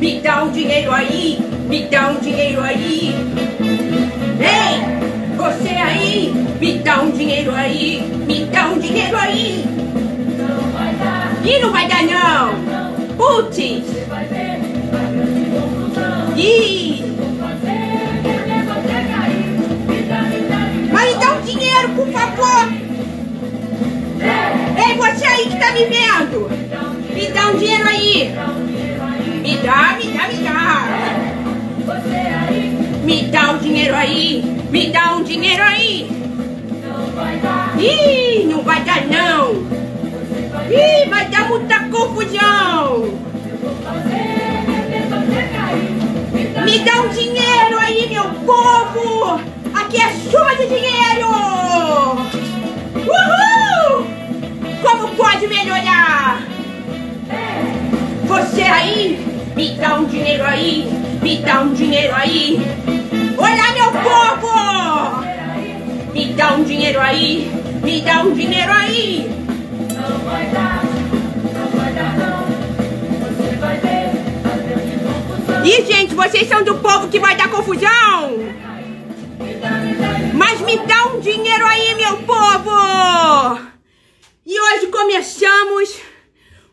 Me dá um dinheiro aí, me dá um dinheiro aí. Ei, você aí, me dá um dinheiro aí, me dá um dinheiro aí. Não vai dar. E não vai dar não. Putz. E, Mas me dá um dinheiro, por favor. Ei, você aí que tá me vendo. Me dá um dinheiro aí. Me dá, me dá, me dá. Você aí. Me dá um dinheiro aí. Me dá um dinheiro aí. Não vai dar. Ih, não vai dar não. Ih, vai dar muita confusão. me dá um dinheiro aí, meu povo! Aqui é chuva de dinheiro! Uhul! Como pode melhorar? Você aí me dá um dinheiro aí, me dá um dinheiro aí. Olha meu povo! Me dá um dinheiro aí, me dá um dinheiro aí. Não vai dar, não vai dar não. Você vai ver, vai ter confusão. E gente, vocês são do povo que vai dar confusão? Mas me dá um dinheiro aí, meu povo! E hoje começamos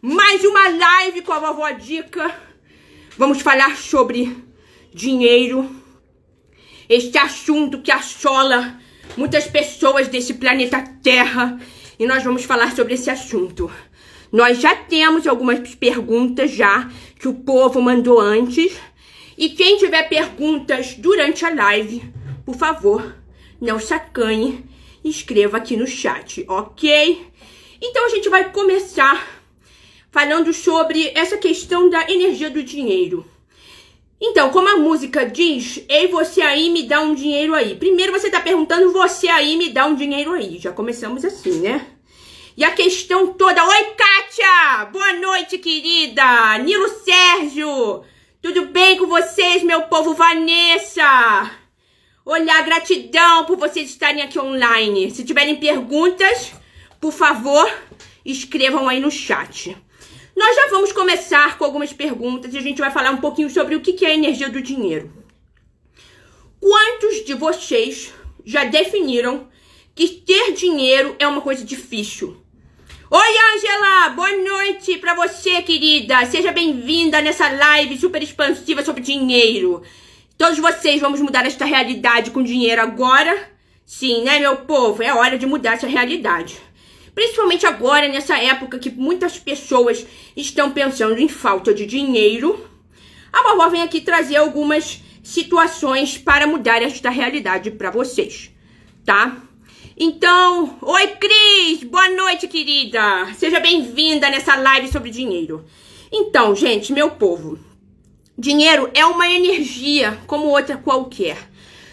mais uma live com a vovó Dica. Vamos falar sobre dinheiro, este assunto que assola muitas pessoas desse planeta Terra, e nós vamos falar sobre esse assunto. Nós já temos algumas perguntas já que o povo mandou antes. E quem tiver perguntas durante a live, por favor, não sacane, escreva aqui no chat, ok? Então a gente vai começar falando sobre essa questão da energia do dinheiro. Então, como a música diz, ei, você aí me dá um dinheiro aí. Primeiro você tá perguntando, você aí me dá um dinheiro aí. Já começamos assim, né? E a questão toda, oi, Kátia! Boa noite, querida! Nilo Sérgio! Tudo bem com vocês, meu povo Vanessa? Olha, gratidão por vocês estarem aqui online. Se tiverem perguntas, por favor, escrevam aí no chat. Nós já vamos começar com algumas perguntas e a gente vai falar um pouquinho sobre o que é a energia do dinheiro. Quantos de vocês já definiram que ter dinheiro é uma coisa difícil? Oi, Angela! Boa noite pra você, querida! Seja bem-vinda nessa live super expansiva sobre dinheiro. Todos vocês vamos mudar esta realidade com dinheiro agora? Sim, né, meu povo? É hora de mudar essa realidade. Principalmente agora, nessa época que muitas pessoas estão pensando em falta de dinheiro, a vovó vem aqui trazer algumas situações para mudar esta realidade para vocês, tá? Então, oi Cris, boa noite, querida. Seja bem-vinda nessa live sobre dinheiro. Então, gente, meu povo, dinheiro é uma energia como outra qualquer.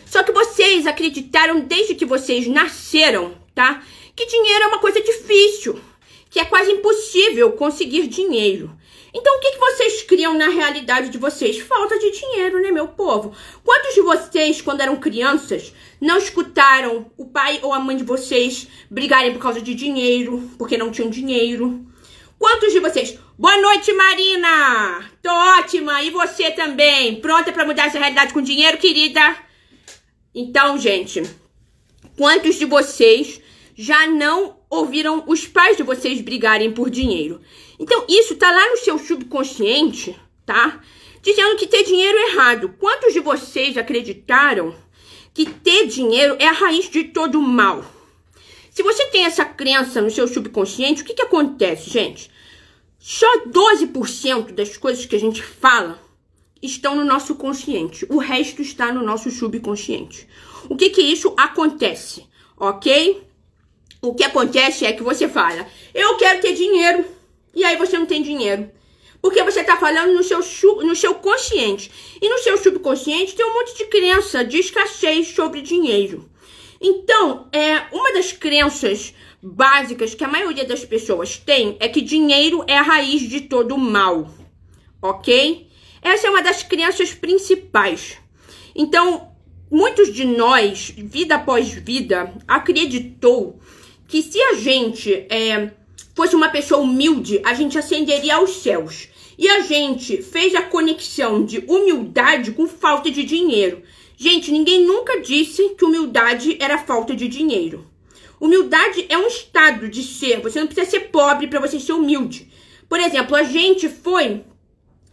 Só que vocês acreditaram desde que vocês nasceram, tá? que dinheiro é uma coisa difícil, que é quase impossível conseguir dinheiro. Então, o que, que vocês criam na realidade de vocês? Falta de dinheiro, né, meu povo? Quantos de vocês, quando eram crianças, não escutaram o pai ou a mãe de vocês brigarem por causa de dinheiro, porque não tinham dinheiro? Quantos de vocês? Boa noite, Marina! Tô ótima! E você também? Pronta para mudar essa realidade com dinheiro, querida? Então, gente, quantos de vocês já não ouviram os pais de vocês brigarem por dinheiro. Então, isso tá lá no seu subconsciente, tá? Dizendo que ter dinheiro é errado. Quantos de vocês acreditaram que ter dinheiro é a raiz de todo mal? Se você tem essa crença no seu subconsciente, o que, que acontece, gente? Só 12% das coisas que a gente fala estão no nosso consciente. O resto está no nosso subconsciente. O que que isso acontece? Ok? o que acontece é que você fala, eu quero ter dinheiro, e aí você não tem dinheiro. Porque você está falando no seu, no seu consciente. E no seu subconsciente tem um monte de crença de escassez sobre dinheiro. Então, é, uma das crenças básicas que a maioria das pessoas tem é que dinheiro é a raiz de todo mal. Ok? Essa é uma das crenças principais. Então, muitos de nós, vida após vida, acreditou que se a gente é, fosse uma pessoa humilde, a gente ascenderia aos céus. E a gente fez a conexão de humildade com falta de dinheiro. Gente, ninguém nunca disse que humildade era falta de dinheiro. Humildade é um estado de ser. Você não precisa ser pobre para você ser humilde. Por exemplo, a gente foi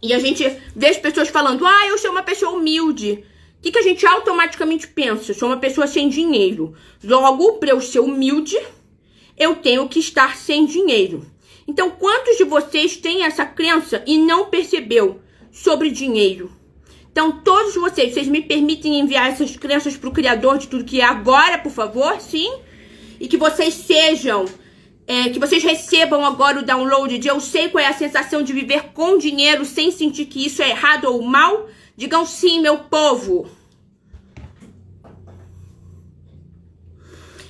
e a gente vê as pessoas falando: "Ah, eu sou uma pessoa humilde". O que, que a gente automaticamente pensa? Sou uma pessoa sem dinheiro. Logo, para eu ser humilde, eu tenho que estar sem dinheiro. Então, quantos de vocês têm essa crença e não percebeu sobre dinheiro? Então, todos vocês, vocês me permitem enviar essas crenças para o Criador de tudo que é agora, por favor? Sim? E que vocês sejam, é, que vocês recebam agora o download de eu sei qual é a sensação de viver com dinheiro sem sentir que isso é errado ou mal. Digam sim, meu povo.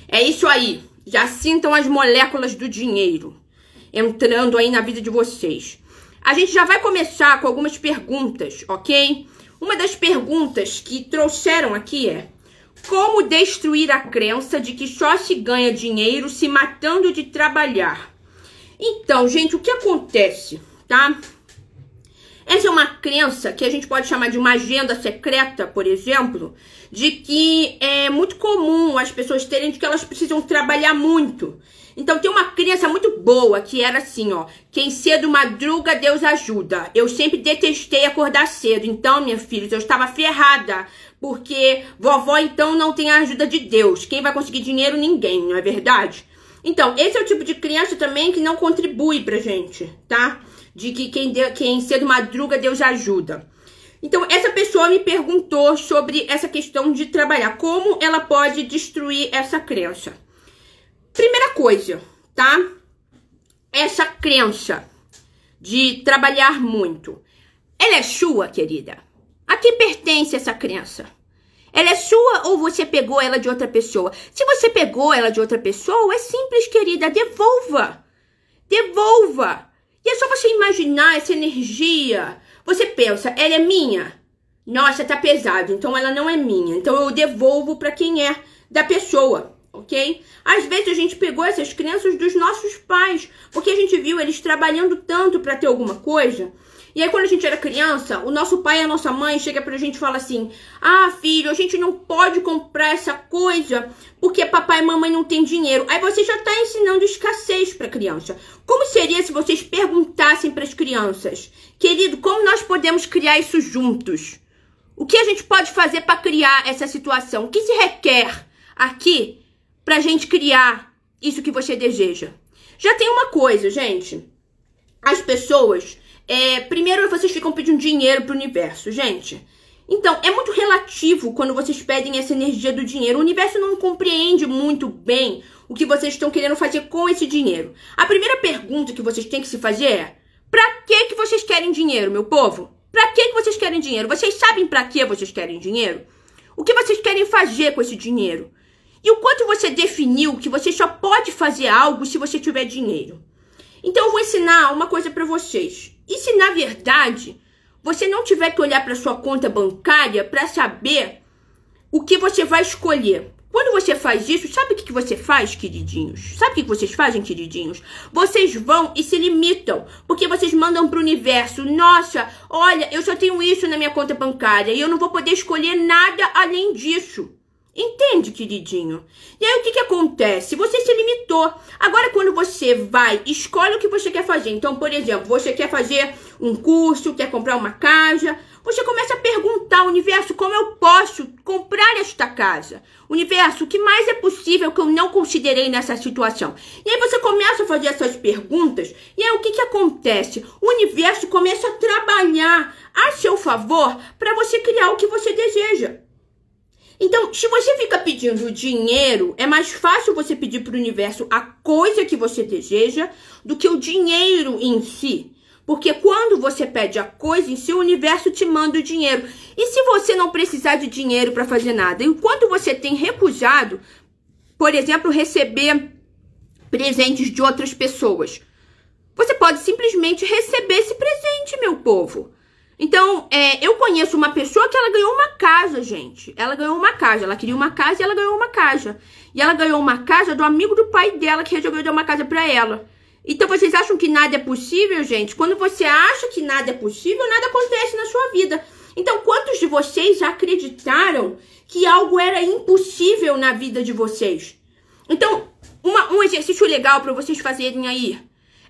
É isso aí. Já sintam as moléculas do dinheiro entrando aí na vida de vocês. A gente já vai começar com algumas perguntas, ok? Uma das perguntas que trouxeram aqui é: como destruir a crença de que só se ganha dinheiro se matando de trabalhar? Então, gente, o que acontece, tá? Essa é uma crença que a gente pode chamar de uma agenda secreta, por exemplo, de que é muito comum as pessoas terem de que elas precisam trabalhar muito. Então tem uma crença muito boa que era assim, ó, quem cedo madruga, Deus ajuda. Eu sempre detestei acordar cedo. Então, minha filha, eu estava ferrada, porque vovó então não tem a ajuda de Deus. Quem vai conseguir dinheiro? Ninguém, não é verdade? Então, esse é o tipo de criança também que não contribui pra gente, tá? de que quem, deu, quem cedo madruga, Deus ajuda. Então, essa pessoa me perguntou sobre essa questão de trabalhar. Como ela pode destruir essa crença? Primeira coisa, tá? Essa crença de trabalhar muito. Ela é sua, querida? A que pertence essa crença? Ela é sua ou você pegou ela de outra pessoa? Se você pegou ela de outra pessoa, é simples, querida, devolva. Devolva. E é só você imaginar essa energia. Você pensa, ela é minha? Nossa, tá pesado, então ela não é minha. Então eu devolvo para quem é da pessoa, ok? Às vezes a gente pegou essas crenças dos nossos pais, porque a gente viu eles trabalhando tanto para ter alguma coisa e aí, quando a gente era criança, o nosso pai e a nossa mãe chega pra gente e fala assim: Ah, filho, a gente não pode comprar essa coisa porque papai e mamãe não tem dinheiro. Aí você já tá ensinando escassez pra criança. Como seria se vocês perguntassem para as crianças: Querido, como nós podemos criar isso juntos? O que a gente pode fazer para criar essa situação? O que se requer aqui pra gente criar isso que você deseja? Já tem uma coisa, gente. As pessoas é, primeiro vocês ficam pedindo dinheiro pro universo, gente. Então, é muito relativo quando vocês pedem essa energia do dinheiro. O universo não compreende muito bem o que vocês estão querendo fazer com esse dinheiro. A primeira pergunta que vocês têm que se fazer é: para que que vocês querem dinheiro, meu povo? Para que que vocês querem dinheiro? Vocês sabem para que vocês querem dinheiro? O que vocês querem fazer com esse dinheiro? E o quanto você definiu que você só pode fazer algo se você tiver dinheiro? Então eu vou ensinar uma coisa para vocês. E se na verdade você não tiver que olhar para sua conta bancária para saber o que você vai escolher? Quando você faz isso, sabe o que você faz, queridinhos? Sabe o que vocês fazem, queridinhos? Vocês vão e se limitam, porque vocês mandam para o universo: nossa, olha, eu só tenho isso na minha conta bancária e eu não vou poder escolher nada além disso. Entende, queridinho? E aí o que, que acontece? Você se limitou. Agora, quando você vai, escolhe o que você quer fazer. Então, por exemplo, você quer fazer um curso, quer comprar uma casa. Você começa a perguntar, ao universo, como eu posso comprar esta casa? Universo, o que mais é possível que eu não considerei nessa situação? E aí você começa a fazer essas perguntas, e aí o que, que acontece? O universo começa a trabalhar a seu favor para você criar o que você deseja. Então, se você fica pedindo dinheiro, é mais fácil você pedir para o universo a coisa que você deseja do que o dinheiro em si. Porque quando você pede a coisa em si, o universo te manda o dinheiro. E se você não precisar de dinheiro para fazer nada? Enquanto você tem recusado, por exemplo, receber presentes de outras pessoas, você pode simplesmente receber esse presente, meu povo. Então, é, eu conheço uma pessoa que ela ganhou uma casa, gente. Ela ganhou uma casa. Ela queria uma casa e ela ganhou uma casa. E ela ganhou uma casa do amigo do pai dela que resolveu dar uma casa para ela. Então, vocês acham que nada é possível, gente? Quando você acha que nada é possível, nada acontece na sua vida. Então, quantos de vocês acreditaram que algo era impossível na vida de vocês? Então, uma, um exercício legal para vocês fazerem aí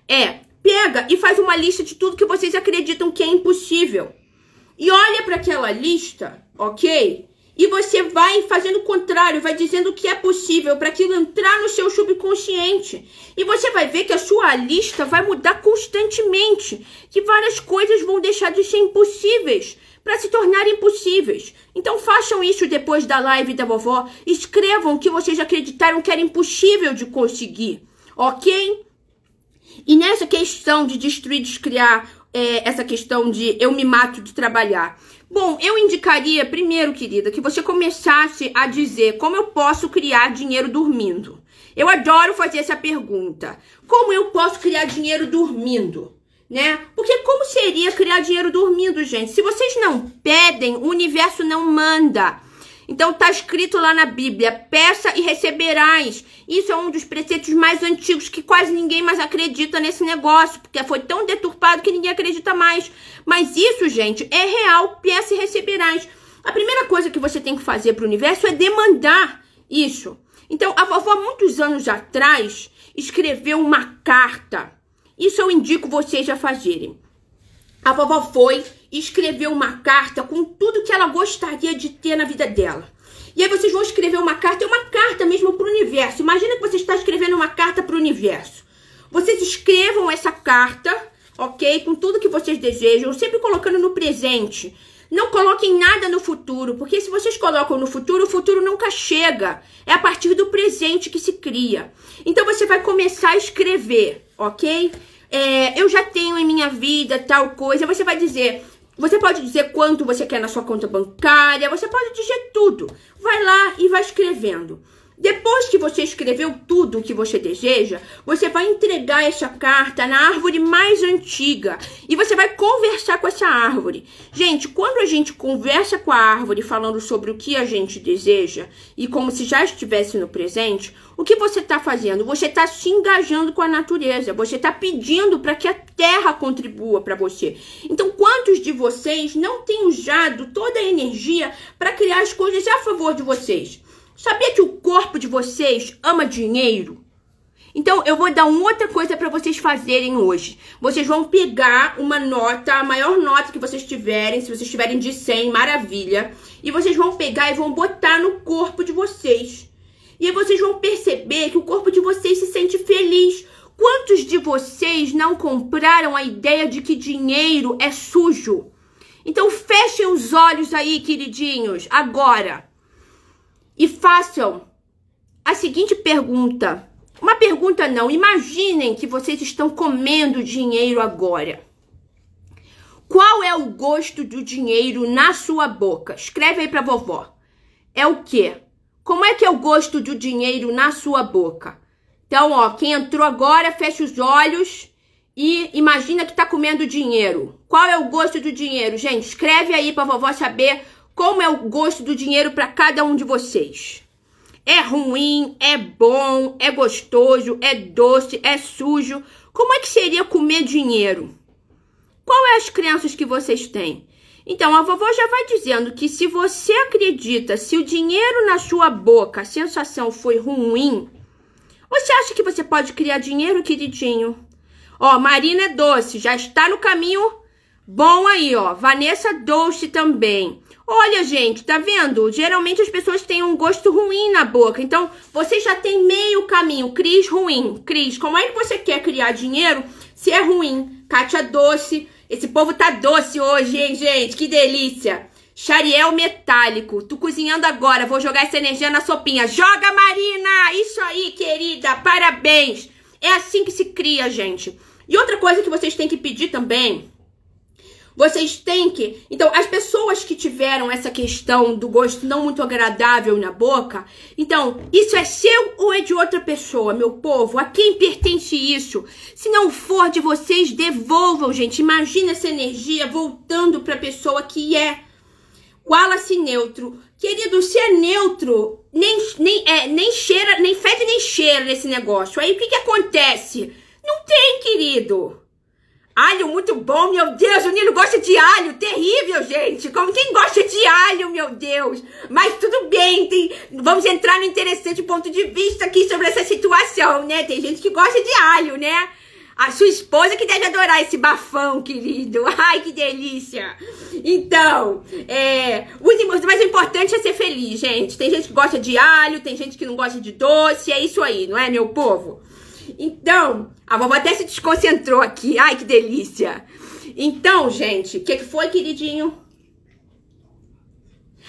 é Pega e faz uma lista de tudo que vocês acreditam que é impossível. E olha para aquela lista, ok? E você vai fazendo o contrário, vai dizendo o que é possível para aquilo entrar no seu subconsciente. E você vai ver que a sua lista vai mudar constantemente, que várias coisas vão deixar de ser impossíveis para se tornarem possíveis. Então façam isso depois da live da vovó, escrevam o que vocês acreditaram que era impossível de conseguir, OK? E nessa questão de destruir, descriar, é, essa questão de eu me mato de trabalhar. Bom, eu indicaria, primeiro, querida, que você começasse a dizer como eu posso criar dinheiro dormindo. Eu adoro fazer essa pergunta. Como eu posso criar dinheiro dormindo? né? Porque como seria criar dinheiro dormindo, gente? Se vocês não pedem, o universo não manda. Então está escrito lá na Bíblia: peça e receberás. Isso é um dos preceitos mais antigos que quase ninguém mais acredita nesse negócio, porque foi tão deturpado que ninguém acredita mais. Mas isso, gente, é real: peça e receberás. A primeira coisa que você tem que fazer para o universo é demandar isso. Então, a vovó, muitos anos atrás, escreveu uma carta. Isso eu indico vocês a fazerem. A vovó foi e escreveu uma carta com tudo que ela gostaria de ter na vida dela. E aí vocês vão escrever uma carta, é uma carta mesmo para o universo. Imagina que você está escrevendo uma carta para o universo. Vocês escrevam essa carta, ok? Com tudo que vocês desejam, sempre colocando no presente. Não coloquem nada no futuro, porque se vocês colocam no futuro, o futuro nunca chega. É a partir do presente que se cria. Então você vai começar a escrever, ok? é, eu já tenho em minha vida tal coisa. Você vai dizer, você pode dizer quanto você quer na sua conta bancária, você pode dizer tudo. Vai lá e vai escrevendo. Depois que você escreveu tudo o que você deseja, você vai entregar essa carta na árvore mais antiga e você vai conversar com essa árvore. Gente, quando a gente conversa com a árvore falando sobre o que a gente deseja e como se já estivesse no presente, o que você está fazendo? Você está se engajando com a natureza, você está pedindo para que a terra contribua para você. Então, quantos de vocês não têm usado toda a energia para criar as coisas a favor de vocês? Sabia que o corpo de vocês ama dinheiro? Então eu vou dar uma outra coisa para vocês fazerem hoje. Vocês vão pegar uma nota, a maior nota que vocês tiverem, se vocês tiverem de 100, maravilha, e vocês vão pegar e vão botar no corpo de vocês. E aí vocês vão perceber que o corpo de vocês se sente feliz. Quantos de vocês não compraram a ideia de que dinheiro é sujo? Então fechem os olhos aí, queridinhos, agora e façam a seguinte pergunta. Uma pergunta não, imaginem que vocês estão comendo dinheiro agora. Qual é o gosto do dinheiro na sua boca? Escreve aí para vovó. É o quê? Como é que é o gosto do dinheiro na sua boca? Então, ó, quem entrou agora, fecha os olhos e imagina que tá comendo dinheiro. Qual é o gosto do dinheiro? Gente, escreve aí para vovó saber como é o gosto do dinheiro para cada um de vocês. É ruim, é bom, é gostoso, é doce, é sujo. Como é que seria comer dinheiro? Qual é as crenças que vocês têm? Então a vovó já vai dizendo que se você acredita, se o dinheiro na sua boca, a sensação foi ruim, você acha que você pode criar dinheiro, queridinho? Ó, Marina é doce, já está no caminho bom aí, ó. Vanessa doce também. Olha, gente, tá vendo? Geralmente as pessoas têm um gosto ruim na boca. Então, você já tem meio caminho. Cris, ruim. Cris, como é que você quer criar dinheiro se é ruim? Kátia, doce. Esse povo tá doce hoje, hein, gente? Que delícia. Chariel metálico. Tô cozinhando agora. Vou jogar essa energia na sopinha. Joga, Marina! Isso aí, querida. Parabéns. É assim que se cria, gente. E outra coisa que vocês têm que pedir também vocês têm que. Então, as pessoas que tiveram essa questão do gosto não muito agradável na boca, então, isso é seu ou é de outra pessoa, meu povo? A quem pertence isso? Se não for de vocês, devolvam, gente. Imagina essa energia voltando para a pessoa que é. Wallace neutro. Querido, se é neutro, nem, nem, é, nem cheira, nem fede, nem cheira nesse negócio. Aí o que, que acontece? Não tem, querido. Alho muito bom, meu Deus. O Nilo gosta de alho. Terrível, gente. Como quem gosta de alho, meu Deus. Mas tudo bem. Tem... Vamos entrar no interessante ponto de vista aqui sobre essa situação, né? Tem gente que gosta de alho, né? A sua esposa que deve adorar esse bafão, querido. Ai, que delícia. Então, é, use, mas o importante é ser feliz, gente. Tem gente que gosta de alho, tem gente que não gosta de doce. É isso aí, não é, meu povo? Então, a vovó até se desconcentrou aqui. Ai, que delícia. Então, gente, o que, que foi, queridinho?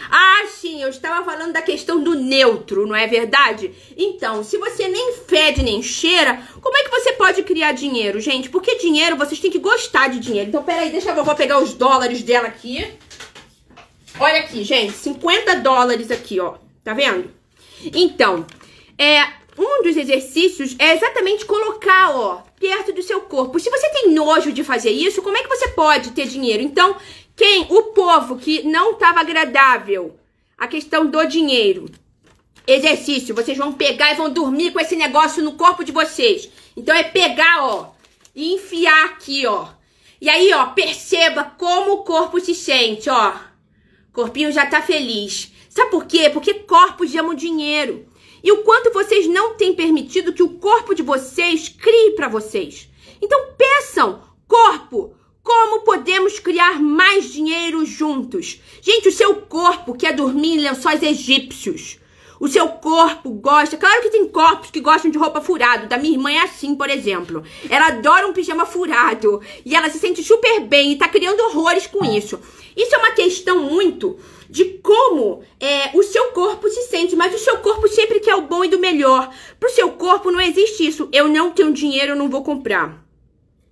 Ah, sim, eu estava falando da questão do neutro, não é verdade? Então, se você nem fede nem cheira, como é que você pode criar dinheiro, gente? Porque dinheiro, vocês têm que gostar de dinheiro. Então, peraí, deixa a vovó pegar os dólares dela aqui. Olha aqui, gente, 50 dólares aqui, ó. Tá vendo? Então, é, um dos exercícios é exatamente colocar, ó, perto do seu corpo. Se você tem nojo de fazer isso, como é que você pode ter dinheiro? Então, quem, o povo que não estava agradável, a questão do dinheiro. Exercício, vocês vão pegar e vão dormir com esse negócio no corpo de vocês. Então é pegar, ó, e enfiar aqui, ó. E aí, ó, perceba como o corpo se sente, ó. O corpinho já tá feliz. Sabe por quê? Porque corpos amam dinheiro e o quanto vocês não têm permitido que o corpo de vocês crie para vocês. Então peçam, corpo, como podemos criar mais dinheiro juntos? Gente, o seu corpo quer dormir em lençóis egípcios. O seu corpo gosta. Claro que tem corpos que gostam de roupa furada. Da minha irmã é assim, por exemplo. Ela adora um pijama furado. E ela se sente super bem e tá criando horrores com isso. Isso é uma questão muito de como é, o seu corpo se sente, mas o seu corpo sempre quer o bom e do melhor. Pro seu corpo não existe isso. Eu não tenho dinheiro, eu não vou comprar.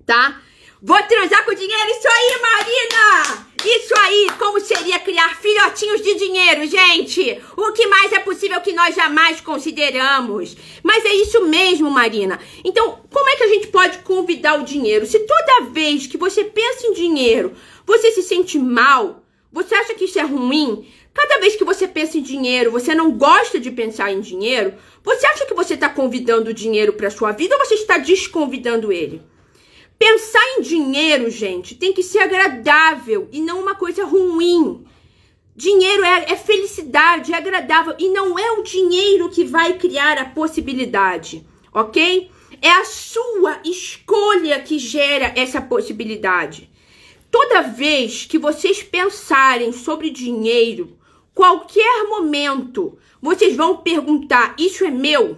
Tá? Vou transar com dinheiro, isso aí, Marina! Isso aí, como seria criar filhotinhos de dinheiro, gente? O que mais é possível que nós jamais consideramos? Mas é isso mesmo, Marina. Então, como é que a gente pode convidar o dinheiro? Se toda vez que você pensa em dinheiro, você se sente mal, você acha que isso é ruim? Cada vez que você pensa em dinheiro, você não gosta de pensar em dinheiro, você acha que você está convidando o dinheiro para sua vida ou você está desconvidando ele? Pensar em dinheiro, gente, tem que ser agradável e não uma coisa ruim. Dinheiro é, é, felicidade, é agradável e não é o dinheiro que vai criar a possibilidade, ok? É a sua escolha que gera essa possibilidade. Toda vez que vocês pensarem sobre dinheiro, qualquer momento, vocês vão perguntar: Isso é meu?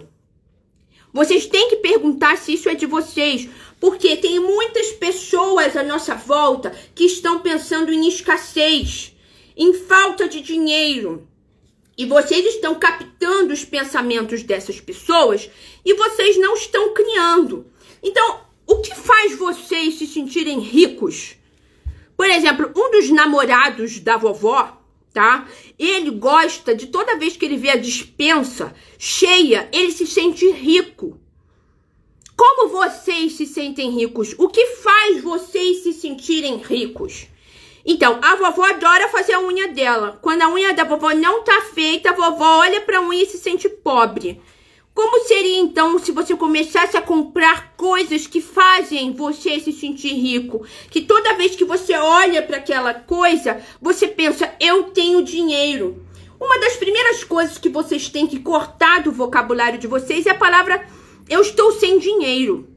Vocês têm que perguntar se isso é de vocês. Porque tem muitas pessoas à nossa volta que estão pensando em escassez, em falta de dinheiro. E vocês estão captando os pensamentos dessas pessoas e vocês não estão criando. Então, o que faz vocês se sentirem ricos? Por exemplo, um dos namorados da vovó, tá? Ele gosta de toda vez que ele vê a dispensa cheia, ele se sente rico. Como vocês se sentem ricos? O que faz vocês se sentirem ricos? Então, a vovó adora fazer a unha dela. Quando a unha da vovó não tá feita, a vovó olha pra unha e se sente pobre. Como seria então se você começasse a comprar coisas que fazem você se sentir rico? Que toda vez que você olha para aquela coisa, você pensa: eu tenho dinheiro. Uma das primeiras coisas que vocês têm que cortar do vocabulário de vocês é a palavra eu estou sem dinheiro.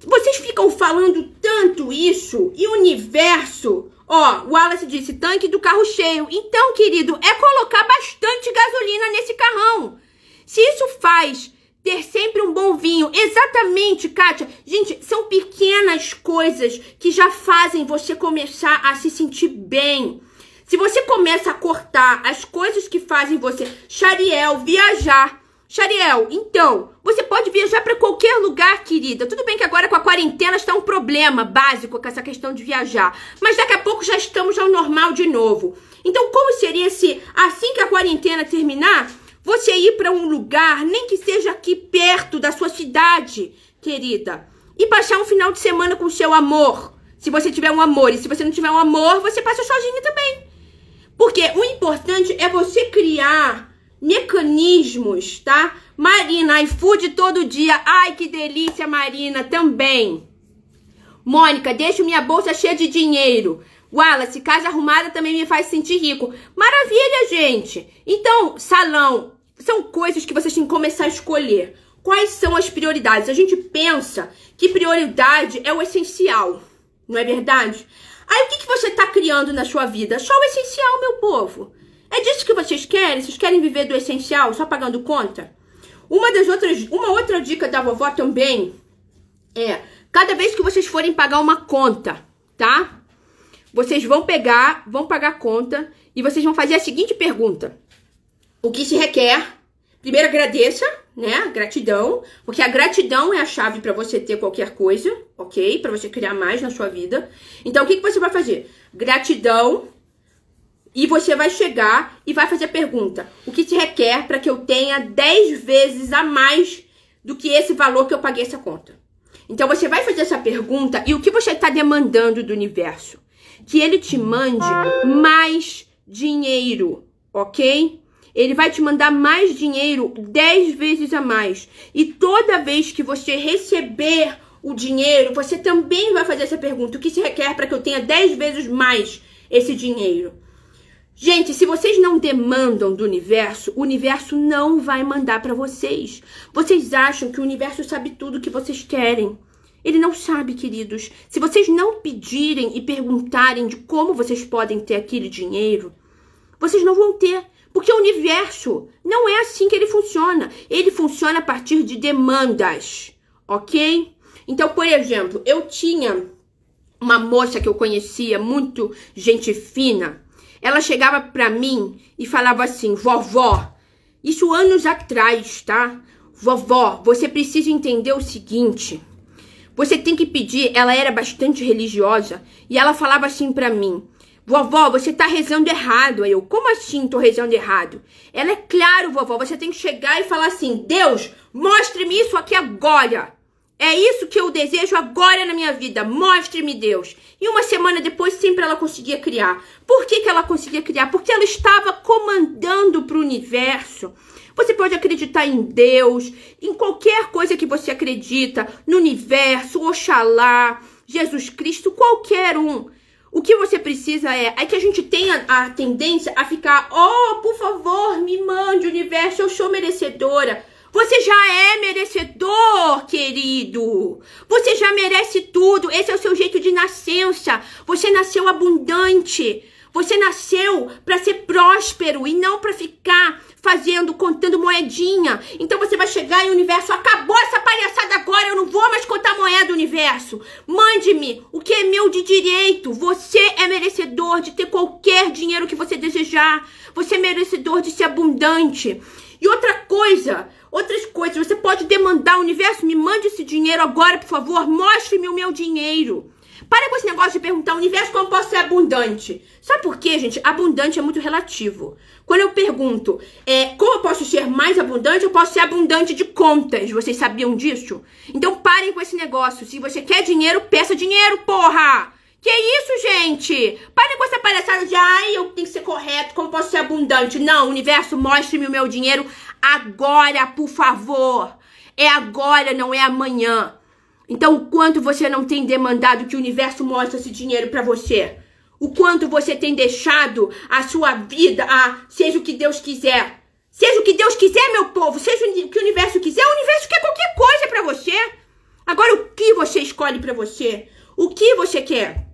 Vocês ficam falando tanto isso e universo. Ó, o Wallace disse tanque do carro cheio. Então, querido, é colocar bastante gasolina nesse carrão. Se isso faz ter sempre um bom vinho. Exatamente, Kátia. Gente, são pequenas coisas que já fazem você começar a se sentir bem. Se você começa a cortar as coisas que fazem você, Chariel, viajar, Chariel, então, você pode viajar para qualquer lugar, querida. Tudo bem que agora com a quarentena está um problema básico com essa questão de viajar. Mas daqui a pouco já estamos ao normal de novo. Então, como seria se, assim que a quarentena terminar, você ir para um lugar, nem que seja aqui perto da sua cidade, querida, e passar um final de semana com o seu amor? Se você tiver um amor, e se você não tiver um amor, você passa sozinha também. Porque o importante é você criar mecanismos, tá? Marina, iFood todo dia. Ai, que delícia, Marina, também. Mônica, deixo minha bolsa cheia de dinheiro. Wallace, casa arrumada também me faz sentir rico. Maravilha, gente! Então, salão, são coisas que vocês têm que começar a escolher. Quais são as prioridades? A gente pensa que prioridade é o essencial, não é verdade? Aí o que, que você está criando na sua vida? Só o essencial, meu povo. É disso que vocês querem? Vocês querem viver do essencial, só pagando conta? Uma das outras, uma outra dica da vovó também é: cada vez que vocês forem pagar uma conta, tá? Vocês vão pegar, vão pagar a conta e vocês vão fazer a seguinte pergunta: o que se requer? Primeiro agradeça, né? Gratidão, porque a gratidão é a chave para você ter qualquer coisa, ok? Para você criar mais na sua vida. Então, o que, que você vai fazer? Gratidão e você vai chegar e vai fazer a pergunta: o que se requer para que eu tenha 10 vezes a mais do que esse valor que eu paguei essa conta? Então você vai fazer essa pergunta e o que você está demandando do universo? Que ele te mande mais dinheiro, ok? Ele vai te mandar mais dinheiro 10 vezes a mais. E toda vez que você receber o dinheiro, você também vai fazer essa pergunta: o que se requer para que eu tenha 10 vezes mais esse dinheiro? Gente, se vocês não demandam do universo, o universo não vai mandar para vocês. Vocês acham que o universo sabe tudo o que vocês querem. Ele não sabe, queridos. Se vocês não pedirem e perguntarem de como vocês podem ter aquele dinheiro, vocês não vão ter. Porque o universo não é assim que ele funciona. Ele funciona a partir de demandas, ok? Então, por exemplo, eu tinha uma moça que eu conhecia, muito gente fina ela chegava para mim e falava assim: vovó, isso anos atrás, tá? Vovó, você precisa entender o seguinte. Você tem que pedir. Ela era bastante religiosa e ela falava assim para mim: Vovó, você tá rezando errado. Aí eu, como assim tô rezando errado? Ela é claro, vovó, você tem que chegar e falar assim: Deus, mostre-me isso aqui agora. É isso que eu desejo agora na minha vida. Mostre-me, Deus. E uma semana depois, sempre ela conseguia criar. Por que, que ela conseguia criar? Porque ela estava comandando para o universo. Você pode acreditar em Deus, em qualquer coisa que você acredita, no universo, Oxalá, Jesus Cristo, qualquer um. O que você precisa é, é que a gente tenha a tendência a ficar, oh, por favor, me mande, universo, eu sou merecedora. Você já é merecedor, querido. Você já merece tudo. Esse é o seu jeito de nascença. Você nasceu abundante. Você nasceu para ser próspero e não para ficar fazendo, contando moedinha. Então você vai chegar e o universo acabou essa palhaçada agora, eu não vou mais contar moeda, universo. Mande-me o que é meu de direito. Você é merecedor de ter qualquer dinheiro que você desejar. Você é merecedor de ser abundante. E outra coisa, Outras coisas, você pode demandar o universo, me mande esse dinheiro agora, por favor, mostre-me o meu dinheiro. Para com esse negócio de perguntar universo como posso ser abundante. Sabe por quê, gente? Abundante é muito relativo. Quando eu pergunto é, como eu posso ser mais abundante, eu posso ser abundante de contas. Vocês sabiam disso? Então parem com esse negócio. Se você quer dinheiro, peça dinheiro, porra! Que isso, gente? Para com essa palhaçada de ai, eu tenho que ser correto, como posso ser abundante? Não, universo, mostre-me o meu dinheiro agora, por favor. É agora, não é amanhã. Então, o quanto você não tem demandado que o universo mostre esse dinheiro para você? O quanto você tem deixado a sua vida, a seja o que Deus quiser. Seja o que Deus quiser, meu povo, seja o que o universo quiser, o universo quer qualquer coisa para você. Agora, o que você escolhe para você? O que você quer?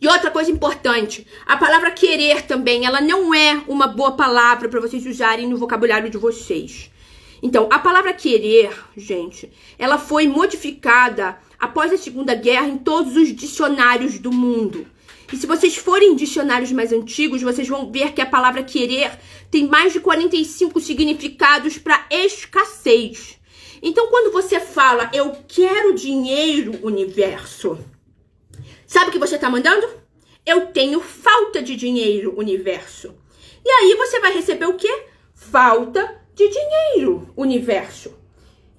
E outra coisa importante, a palavra querer também, ela não é uma boa palavra para vocês usarem no vocabulário de vocês. Então, a palavra querer, gente, ela foi modificada após a Segunda Guerra em todos os dicionários do mundo. E se vocês forem em dicionários mais antigos, vocês vão ver que a palavra querer tem mais de 45 significados para escassez. Então, quando você fala eu quero dinheiro, universo, Sabe o que você está mandando? Eu tenho falta de dinheiro, universo. E aí você vai receber o quê? Falta de dinheiro, universo.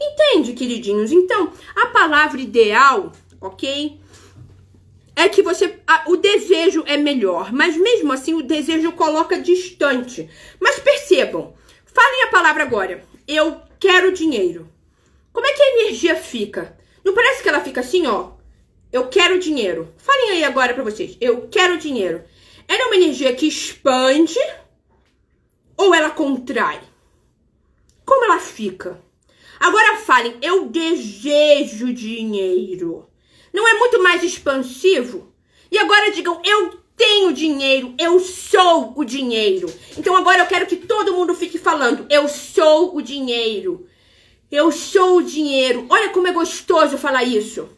Entende, queridinhos? Então, a palavra ideal, ok? É que você. A, o desejo é melhor, mas mesmo assim o desejo coloca distante. Mas percebam, falem a palavra agora. Eu quero dinheiro. Como é que a energia fica? Não parece que ela fica assim, ó? Eu quero dinheiro. Falem aí agora para vocês. Eu quero dinheiro. Ela é uma energia que expande ou ela contrai? Como ela fica? Agora falem, eu desejo dinheiro. Não é muito mais expansivo? E agora digam, eu tenho dinheiro, eu sou o dinheiro. Então agora eu quero que todo mundo fique falando, eu sou o dinheiro. Eu sou o dinheiro. Olha como é gostoso falar isso.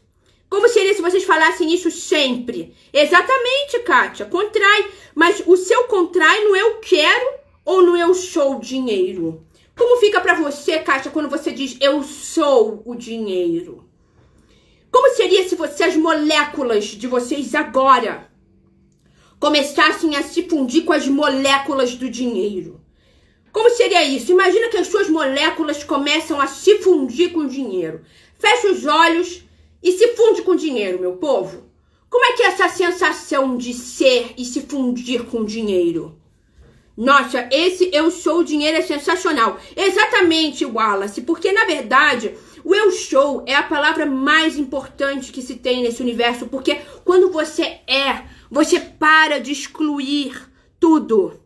Como seria se vocês falassem isso sempre? Exatamente, Kátia. Contrai. Mas o seu contrai no eu é quero ou no eu é sou dinheiro? Como fica para você, Kátia, quando você diz eu sou o dinheiro? Como seria se você, as moléculas de vocês agora começassem a se fundir com as moléculas do dinheiro? Como seria isso? Imagina que as suas moléculas começam a se fundir com o dinheiro. Fecha os olhos e se funde com dinheiro, meu povo. Como é que é essa sensação de ser e se fundir com dinheiro? Nossa, esse eu sou o dinheiro é sensacional. Exatamente, Wallace, porque na verdade o eu sou é a palavra mais importante que se tem nesse universo, porque quando você é, você para de excluir tudo.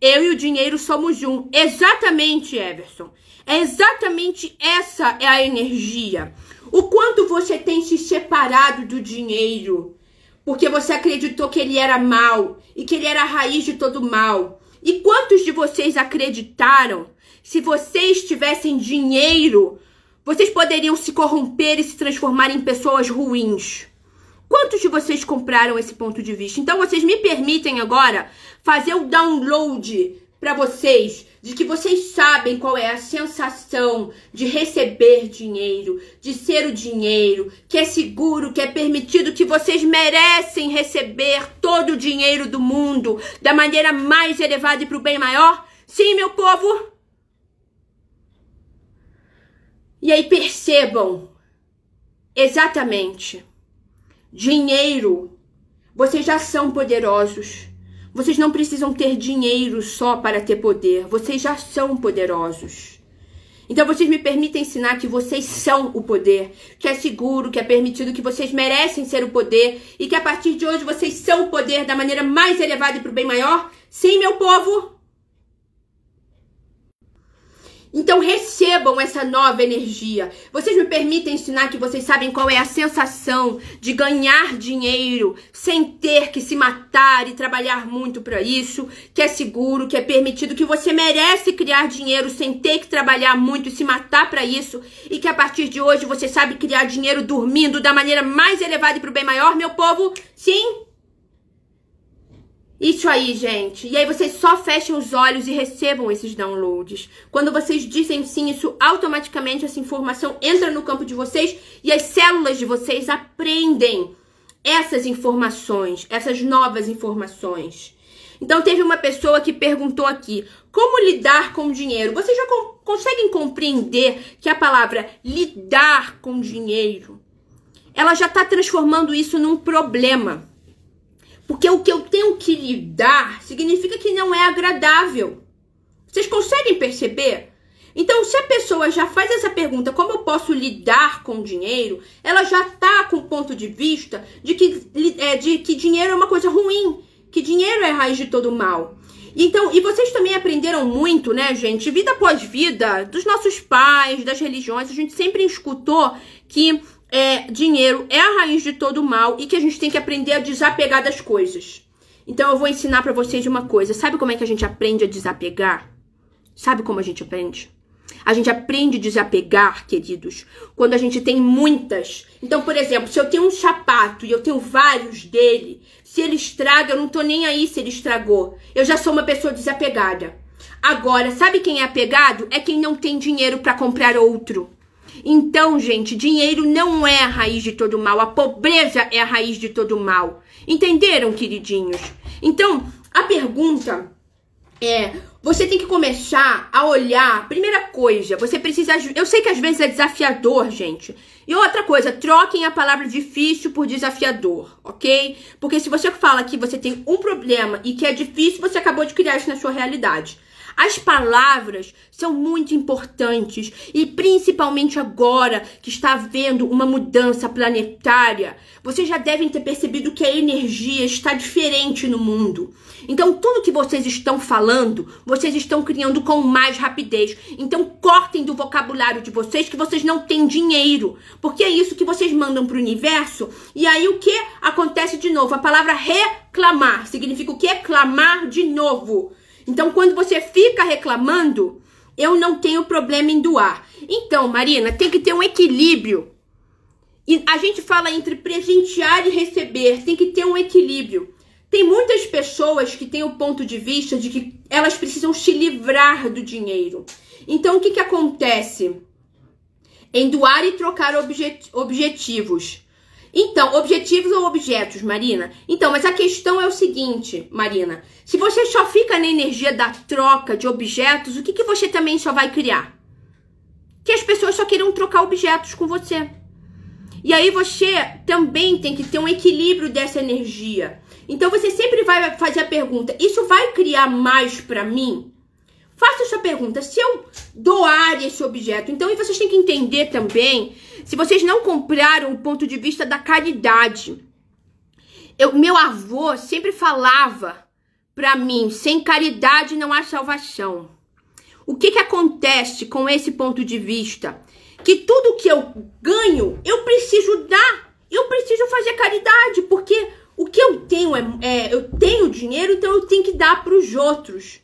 Eu e o dinheiro somos um. Exatamente, Everson. É exatamente essa é a energia. O quanto você tem se separado do dinheiro, porque você acreditou que ele era mal e que ele era a raiz de todo mal. E quantos de vocês acreditaram? Se vocês tivessem dinheiro, vocês poderiam se corromper e se transformar em pessoas ruins. Quantos de vocês compraram esse ponto de vista? Então vocês me permitem agora fazer o download para vocês de que vocês sabem qual é a sensação de receber dinheiro, de ser o dinheiro, que é seguro, que é permitido, que vocês merecem receber todo o dinheiro do mundo da maneira mais elevada e para o bem maior? Sim, meu povo! E aí percebam exatamente: dinheiro, vocês já são poderosos vocês não precisam ter dinheiro só para ter poder, vocês já são poderosos. Então vocês me permitem ensinar que vocês são o poder, que é seguro, que é permitido, que vocês merecem ser o poder e que a partir de hoje vocês são o poder da maneira mais elevada e para o bem maior. Sim, meu povo! Então recebam essa nova energia. Vocês me permitem ensinar que vocês sabem qual é a sensação de ganhar dinheiro sem ter que se matar e trabalhar muito para isso, que é seguro, que é permitido, que você merece criar dinheiro sem ter que trabalhar muito e se matar para isso, e que a partir de hoje você sabe criar dinheiro dormindo da maneira mais elevada e para o bem maior, meu povo? Sim? Isso aí, gente. E aí vocês só fechem os olhos e recebam esses downloads. Quando vocês dizem sim, isso automaticamente essa informação entra no campo de vocês e as células de vocês aprendem essas informações, essas novas informações. Então teve uma pessoa que perguntou aqui: como lidar com dinheiro? Vocês já conseguem compreender que a palavra lidar com dinheiro, ela já está transformando isso num problema. Porque o que eu tenho que lhe dar significa que não é agradável. Vocês conseguem perceber? Então, se a pessoa já faz essa pergunta, como eu posso lidar com dinheiro, ela já está com o ponto de vista de que, é, de que dinheiro é uma coisa ruim, que dinheiro é a raiz de todo mal. Então, e vocês também aprenderam muito, né, gente? Vida após vida, dos nossos pais, das religiões, a gente sempre escutou que é, dinheiro é a raiz de todo mal e que a gente tem que aprender a desapegar das coisas. Então eu vou ensinar para vocês uma coisa. Sabe como é que a gente aprende a desapegar? Sabe como a gente aprende? A gente aprende a desapegar, queridos, quando a gente tem muitas. Então, por exemplo, se eu tenho um sapato e eu tenho vários dele, se ele estraga, eu não tô nem aí se ele estragou. Eu já sou uma pessoa desapegada. Agora, sabe quem é apegado? É quem não tem dinheiro para comprar outro. Então, gente, dinheiro não é a raiz de todo mal. A pobreza é a raiz de todo mal. Entenderam, queridinhos? Então, a pergunta é: você tem que começar a olhar. Primeira coisa, você precisa. Eu sei que às vezes é desafiador, gente. E outra coisa, troquem a palavra difícil por desafiador, ok? Porque se você fala que você tem um problema e que é difícil, você acabou de criar isso na sua realidade. As palavras são muito importantes e principalmente agora que está havendo uma mudança planetária, vocês já devem ter percebido que a energia está diferente no mundo. Então, tudo que vocês estão falando, vocês estão criando com mais rapidez. Então, cortem do vocabulário de vocês que vocês não têm dinheiro, porque é isso que vocês mandam para o universo. E aí o que acontece de novo? A palavra reclamar significa o que? Clamar de novo. Então, quando você fica reclamando, eu não tenho problema em doar. Então, Marina, tem que ter um equilíbrio. E a gente fala entre presentear e receber, tem que ter um equilíbrio. Tem muitas pessoas que têm o ponto de vista de que elas precisam se livrar do dinheiro. Então, o que, que acontece? Em doar e trocar objet objetivos. Então, objetivos ou objetos, Marina? Então, mas a questão é o seguinte, Marina. Se você só fica na energia da troca de objetos, o que, que você também só vai criar? Que as pessoas só queiram trocar objetos com você. E aí você também tem que ter um equilíbrio dessa energia. Então você sempre vai fazer a pergunta: isso vai criar mais para mim? Faça essa pergunta. Se eu doar esse objeto, então e vocês têm que entender também se vocês não compraram o ponto de vista da caridade. Eu, meu avô sempre falava para mim: sem caridade não há salvação. O que, que acontece com esse ponto de vista? Que tudo que eu ganho, eu preciso dar, eu preciso fazer caridade, porque o que eu tenho é, é eu tenho dinheiro, então eu tenho que dar para os outros.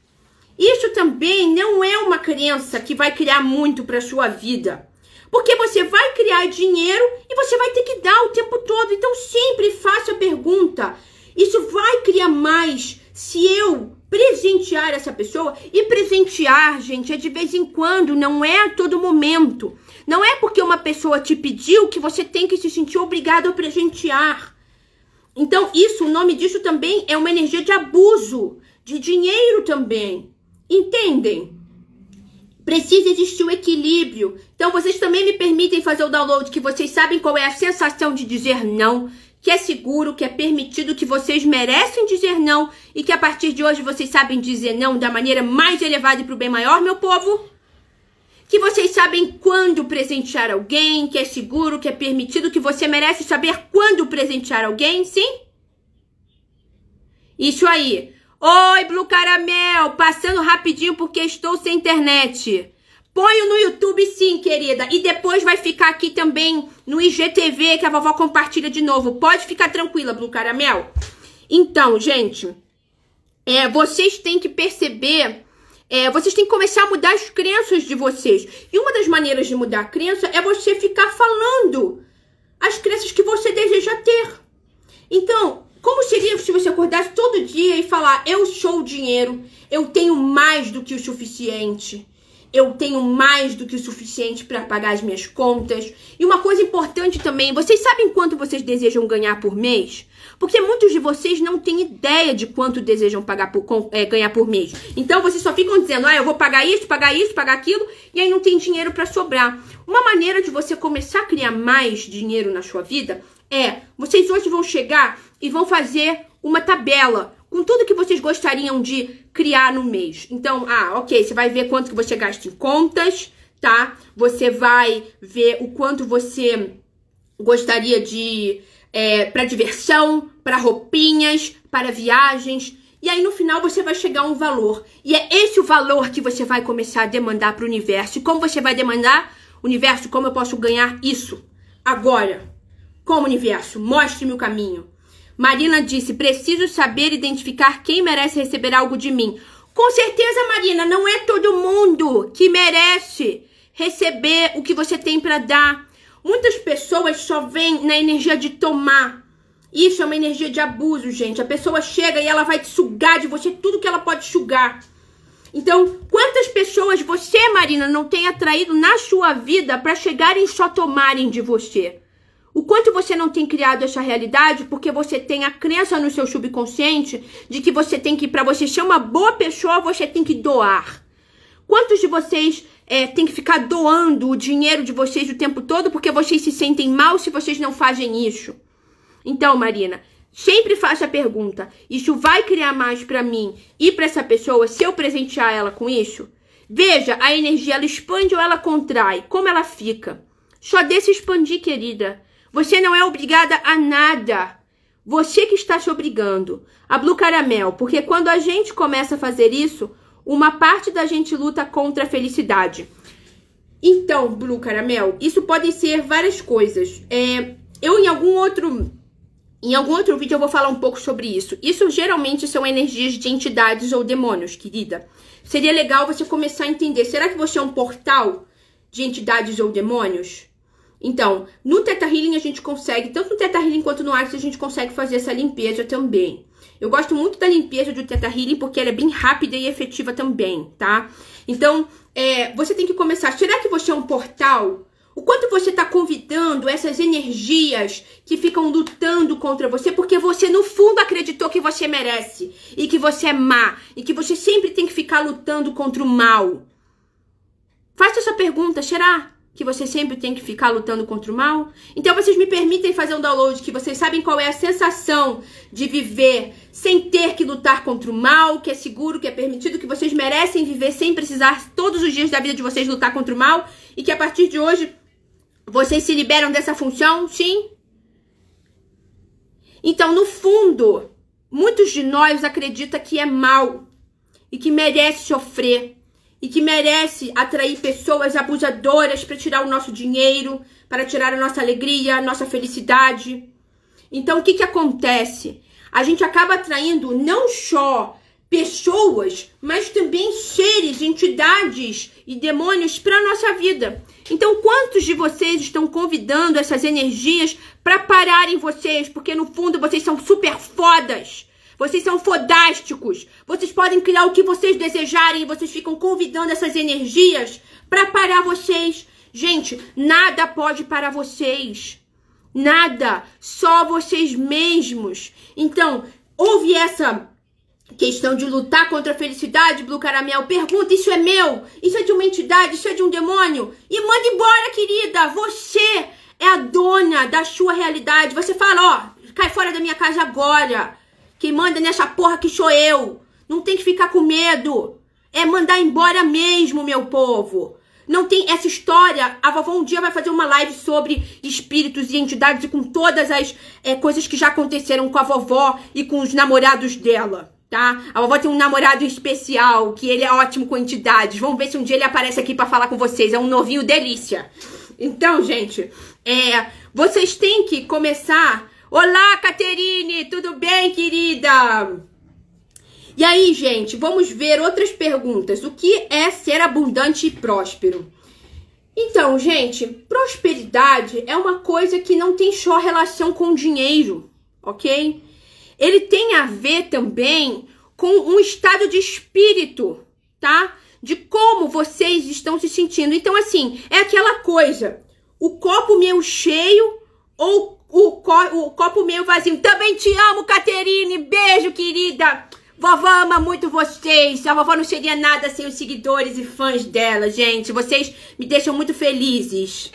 Isso também não é uma crença que vai criar muito para sua vida. Porque você vai criar dinheiro e você vai ter que dar o tempo todo. Então sempre faça a pergunta: isso vai criar mais se eu presentear essa pessoa? E presentear, gente, é de vez em quando, não é a todo momento. Não é porque uma pessoa te pediu que você tem que se sentir obrigado a presentear. Então, isso, o nome disso também é uma energia de abuso, de dinheiro também. Entendem? Precisa existir um equilíbrio. Então vocês também me permitem fazer o download que vocês sabem qual é a sensação de dizer não, que é seguro, que é permitido, que vocês merecem dizer não e que a partir de hoje vocês sabem dizer não da maneira mais elevada e para o bem maior, meu povo. Que vocês sabem quando presentear alguém, que é seguro, que é permitido, que você merece saber quando presentear alguém, sim? Isso aí. Oi, Blue Caramel, passando rapidinho porque estou sem internet. Ponho no YouTube sim, querida. E depois vai ficar aqui também no IGTV que a vovó compartilha de novo. Pode ficar tranquila, Blue Caramel. Então, gente, é, vocês têm que perceber, é, vocês têm que começar a mudar as crenças de vocês. E uma das maneiras de mudar a crença é você ficar falando as crenças que você deseja ter. Então, como seria se você acordasse todo dia e falar: Eu sou o dinheiro, eu tenho mais do que o suficiente, eu tenho mais do que o suficiente para pagar as minhas contas? E uma coisa importante também: vocês sabem quanto vocês desejam ganhar por mês? Porque muitos de vocês não têm ideia de quanto desejam pagar por, é, ganhar por mês. Então vocês só ficam dizendo: Ah, eu vou pagar isso, pagar isso, pagar aquilo, e aí não tem dinheiro para sobrar. Uma maneira de você começar a criar mais dinheiro na sua vida é: vocês hoje vão chegar e vão fazer uma tabela com tudo que vocês gostariam de criar no mês. Então, ah, ok, você vai ver quanto que você gasta em contas, tá? Você vai ver o quanto você gostaria de é, para diversão, para roupinhas, para viagens. E aí no final você vai chegar a um valor. E é esse o valor que você vai começar a demandar para o universo. E como você vai demandar? Universo, como eu posso ganhar isso? Agora. Como universo, mostre-me o caminho. Marina disse: preciso saber identificar quem merece receber algo de mim. Com certeza, Marina, não é todo mundo que merece receber o que você tem para dar. Muitas pessoas só vêm na energia de tomar. Isso é uma energia de abuso, gente. A pessoa chega e ela vai te sugar de você tudo que ela pode sugar. Então, quantas pessoas você, Marina, não tem atraído na sua vida para chegarem só tomarem de você? O quanto você não tem criado essa realidade porque você tem a crença no seu subconsciente de que você tem que, para você ser uma boa pessoa, você tem que doar. Quantos de vocês é, tem que ficar doando o dinheiro de vocês o tempo todo porque vocês se sentem mal se vocês não fazem isso? Então, Marina, sempre faça a pergunta: isso vai criar mais para mim e para essa pessoa se eu presentear ela com isso? Veja, a energia ela expande ou ela contrai, como ela fica. Só desse expandir, querida. Você não é obrigada a nada. Você que está te obrigando. A Blue Caramel, porque quando a gente começa a fazer isso, uma parte da gente luta contra a felicidade. Então, Blue Caramel, isso pode ser várias coisas. É, eu em algum outro em algum outro vídeo eu vou falar um pouco sobre isso. Isso geralmente são energias de entidades ou demônios, querida. Seria legal você começar a entender. Será que você é um portal de entidades ou demônios? Então, no Teta Healing a gente consegue, tanto no Teta Healing quanto no Axis, a gente consegue fazer essa limpeza também. Eu gosto muito da limpeza do Teta Healing porque ela é bem rápida e efetiva também, tá? Então, é, você tem que começar. Será que você é um portal? O quanto você está convidando essas energias que ficam lutando contra você, porque você no fundo acreditou que você merece e que você é má e que você sempre tem que ficar lutando contra o mal? Faça essa pergunta, será? que você sempre tem que ficar lutando contra o mal? Então vocês me permitem fazer um download que vocês sabem qual é a sensação de viver sem ter que lutar contra o mal, que é seguro, que é permitido, que vocês merecem viver sem precisar todos os dias da vida de vocês lutar contra o mal e que a partir de hoje vocês se liberam dessa função? Sim? Então, no fundo, muitos de nós acreditam que é mal e que merece sofrer e que merece atrair pessoas abusadoras para tirar o nosso dinheiro, para tirar a nossa alegria, a nossa felicidade. Então, o que, que acontece? A gente acaba atraindo não só pessoas, mas também seres, entidades e demônios para a nossa vida. Então, quantos de vocês estão convidando essas energias para pararem vocês? Porque no fundo vocês são super fodas. Vocês são fodásticos. Vocês podem criar o que vocês desejarem e vocês ficam convidando essas energias para parar vocês. Gente, nada pode parar vocês. Nada, só vocês mesmos. Então, houve essa questão de lutar contra a felicidade, Blue Caramel. Pergunta: isso é meu? Isso é de uma entidade? Isso é de um demônio? E manda embora, querida. Você é a dona da sua realidade. Você fala: ó, cai fora da minha casa agora. Quem manda nessa porra que sou eu. Não tem que ficar com medo. É mandar embora mesmo, meu povo. Não tem essa história. A vovó um dia vai fazer uma live sobre espíritos e entidades e com todas as é, coisas que já aconteceram com a vovó e com os namorados dela, tá? A vovó tem um namorado especial que ele é ótimo com entidades. Vamos ver se um dia ele aparece aqui para falar com vocês. É um novinho delícia. Então, gente, é, vocês têm que começar Olá, Caterine, tudo bem, querida? E aí, gente, vamos ver outras perguntas. O que é ser abundante e próspero? Então, gente, prosperidade é uma coisa que não tem só relação com dinheiro, ok? Ele tem a ver também com um estado de espírito, tá? De como vocês estão se sentindo. Então, assim, é aquela coisa: o copo meio cheio ou o, co o copo meio vazio. Também te amo, Caterine. Beijo, querida. Vovó ama muito vocês. A vovó não seria nada sem os seguidores e fãs dela, gente. Vocês me deixam muito felizes.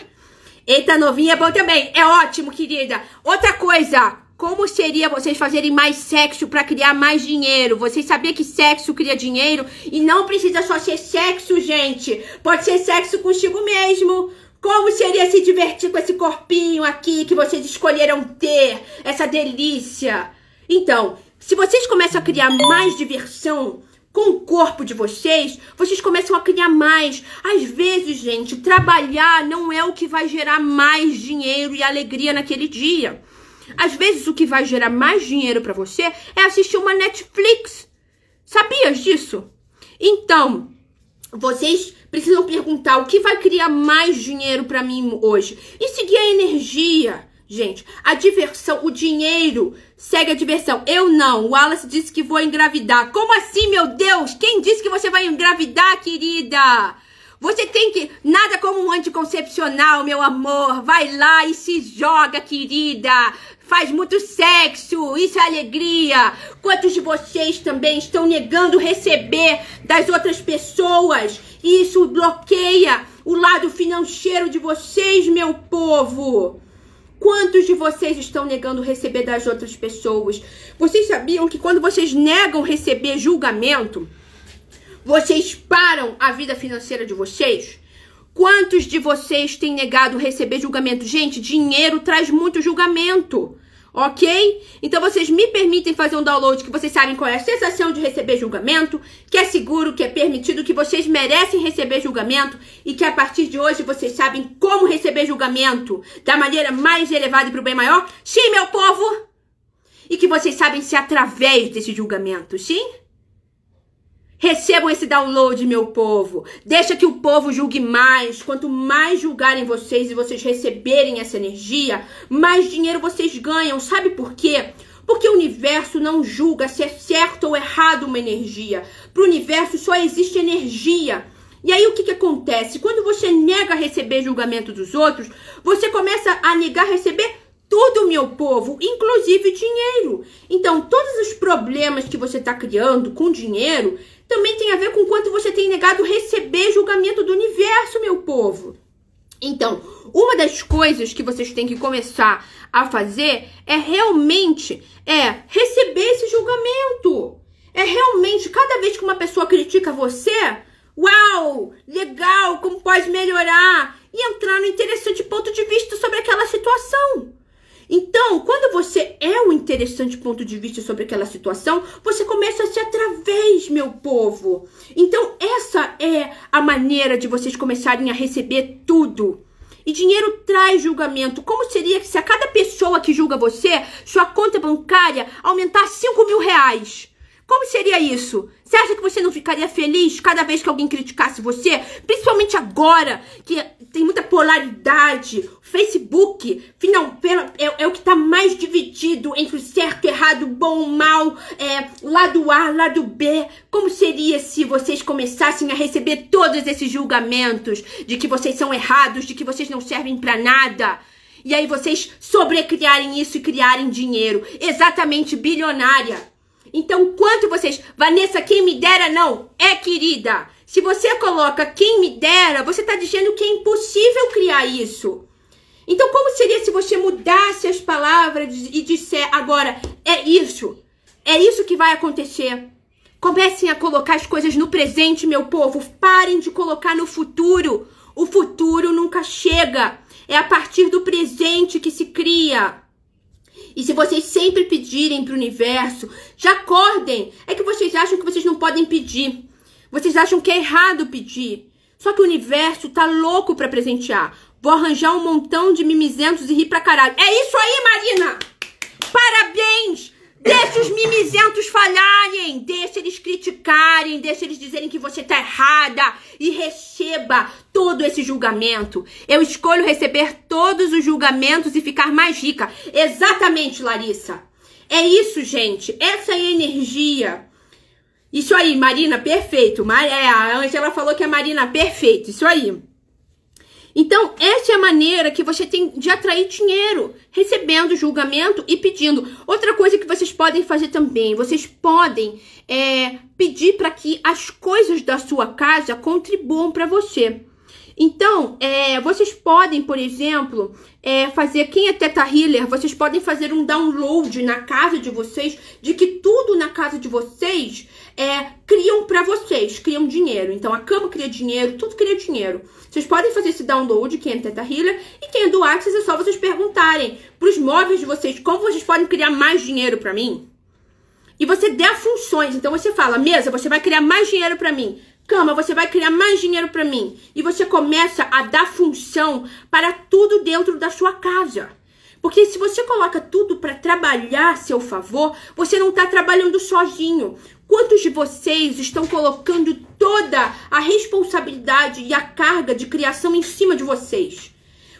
Eita, novinha é bom também. É ótimo, querida. Outra coisa. Como seria vocês fazerem mais sexo para criar mais dinheiro? Vocês sabiam que sexo cria dinheiro? E não precisa só ser sexo, gente. Pode ser sexo consigo mesmo como seria se divertir com esse corpinho aqui que vocês escolheram ter, essa delícia? Então, se vocês começam a criar mais diversão com o corpo de vocês, vocês começam a criar mais. Às vezes, gente, trabalhar não é o que vai gerar mais dinheiro e alegria naquele dia. Às vezes, o que vai gerar mais dinheiro para você é assistir uma Netflix. Sabias disso? Então, vocês precisam perguntar o que vai criar mais dinheiro para mim hoje. E seguir a energia, gente. A diversão, o dinheiro segue a diversão. Eu não. O Wallace disse que vou engravidar. Como assim, meu Deus? Quem disse que você vai engravidar, querida? Você tem que. Nada como um anticoncepcional, meu amor. Vai lá e se joga, querida faz muito sexo, isso é alegria. Quantos de vocês também estão negando receber das outras pessoas? Isso bloqueia o lado financeiro de vocês, meu povo. Quantos de vocês estão negando receber das outras pessoas? Vocês sabiam que quando vocês negam receber julgamento, vocês param a vida financeira de vocês? Quantos de vocês têm negado receber julgamento? Gente, dinheiro traz muito julgamento, ok? Então vocês me permitem fazer um download que vocês sabem qual é a sensação de receber julgamento, que é seguro, que é permitido, que vocês merecem receber julgamento e que a partir de hoje vocês sabem como receber julgamento da maneira mais elevada e para o bem maior? Sim, meu povo! E que vocês sabem se através desse julgamento, sim? Recebam esse download, meu povo. Deixa que o povo julgue mais. Quanto mais julgarem vocês e vocês receberem essa energia, mais dinheiro vocês ganham. Sabe por quê? Porque o universo não julga se é certo ou errado uma energia. Para o universo só existe energia. E aí o que, que acontece? Quando você nega receber julgamento dos outros, você começa a negar receber tudo, meu povo, inclusive dinheiro. Então, todos os problemas que você está criando com dinheiro também tem a ver com quanto você tem negado receber julgamento do universo, meu povo. Então, uma das coisas que vocês têm que começar a fazer é realmente é receber esse julgamento. É realmente cada vez que uma pessoa critica você, uau, legal, como pode melhorar e entrar no interessante ponto de vista sobre aquela situação. Então, quando você é um interessante ponto de vista sobre aquela situação, você começa a ser através, meu povo. Então, essa é a maneira de vocês começarem a receber tudo. E dinheiro traz julgamento. Como seria que se a cada pessoa que julga você, sua conta bancária aumentar 5 mil reais? Como seria isso? Você acha que você não ficaria feliz cada vez que alguém criticasse você? Principalmente agora, que tem muita polaridade. O Facebook final, é, é o que está mais dividido entre o certo, errado, bom, mal, é, lado A, lado B. Como seria se vocês começassem a receber todos esses julgamentos de que vocês são errados, de que vocês não servem para nada? E aí vocês sobrecriarem isso e criarem dinheiro. Exatamente bilionária. Então, quanto vocês. Vanessa, quem me dera não é querida. Se você coloca quem me dera, você está dizendo que é impossível criar isso. Então, como seria se você mudasse as palavras e disser agora, é isso? É isso que vai acontecer. Comecem a colocar as coisas no presente, meu povo. Parem de colocar no futuro. O futuro nunca chega. É a partir do presente que se cria. E se vocês sempre pedirem para o universo, já acordem. É que vocês acham que vocês não podem pedir. Vocês acham que é errado pedir. Só que o universo tá louco para presentear. Vou arranjar um montão de mimizentos e rir pra caralho. É isso aí, Marina! Parabéns! Deixa os mimizentos falharem, deixa eles criticarem, deixa eles dizerem que você tá errada e receba todo esse julgamento. Eu escolho receber todos os julgamentos e ficar mais rica. Exatamente, Larissa. É isso, gente. Essa é a energia. Isso aí, Marina, perfeito. É, a Angela falou que é Marina, perfeito. Isso aí. Então, essa é a maneira que você tem de atrair dinheiro, recebendo julgamento e pedindo. Outra coisa que vocês podem fazer também, vocês podem é, pedir para que as coisas da sua casa contribuam para você. Então, é, vocês podem, por exemplo, é, fazer. Quem é Teta Healer, vocês podem fazer um download na casa de vocês de que tudo na casa de vocês é, criam para vocês, criam dinheiro. Então a cama cria dinheiro, tudo cria dinheiro. Vocês podem fazer esse download, quem é Teta Healer, e quem é do Axis é só vocês perguntarem pros móveis de vocês como vocês podem criar mais dinheiro para mim. E você der funções, então você fala: mesa, você vai criar mais dinheiro para mim. Cama, você vai criar mais dinheiro para mim. E você começa a dar função para tudo dentro da sua casa. Porque se você coloca tudo para trabalhar a seu favor, você não está trabalhando sozinho. Quantos de vocês estão colocando toda a responsabilidade e a carga de criação em cima de vocês?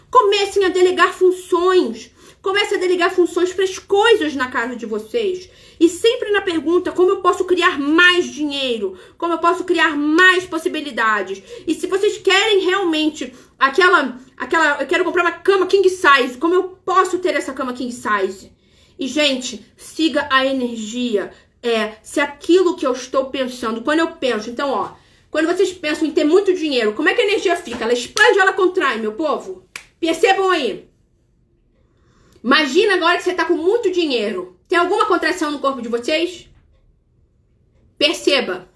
Comecem a delegar funções. Comece a delegar funções para as coisas na casa de vocês. E sempre na pergunta como eu posso criar mais dinheiro, como eu posso criar mais possibilidades. E se vocês querem realmente aquela, aquela, eu quero comprar uma cama king size, como eu posso ter essa cama king size? E gente, siga a energia, é se aquilo que eu estou pensando, quando eu penso, então, ó, quando vocês pensam em ter muito dinheiro, como é que a energia fica? Ela expande ou ela contrai, meu povo? Percebam aí. Imagina agora que você está com muito dinheiro. Tem alguma contração no corpo de vocês? Perceba.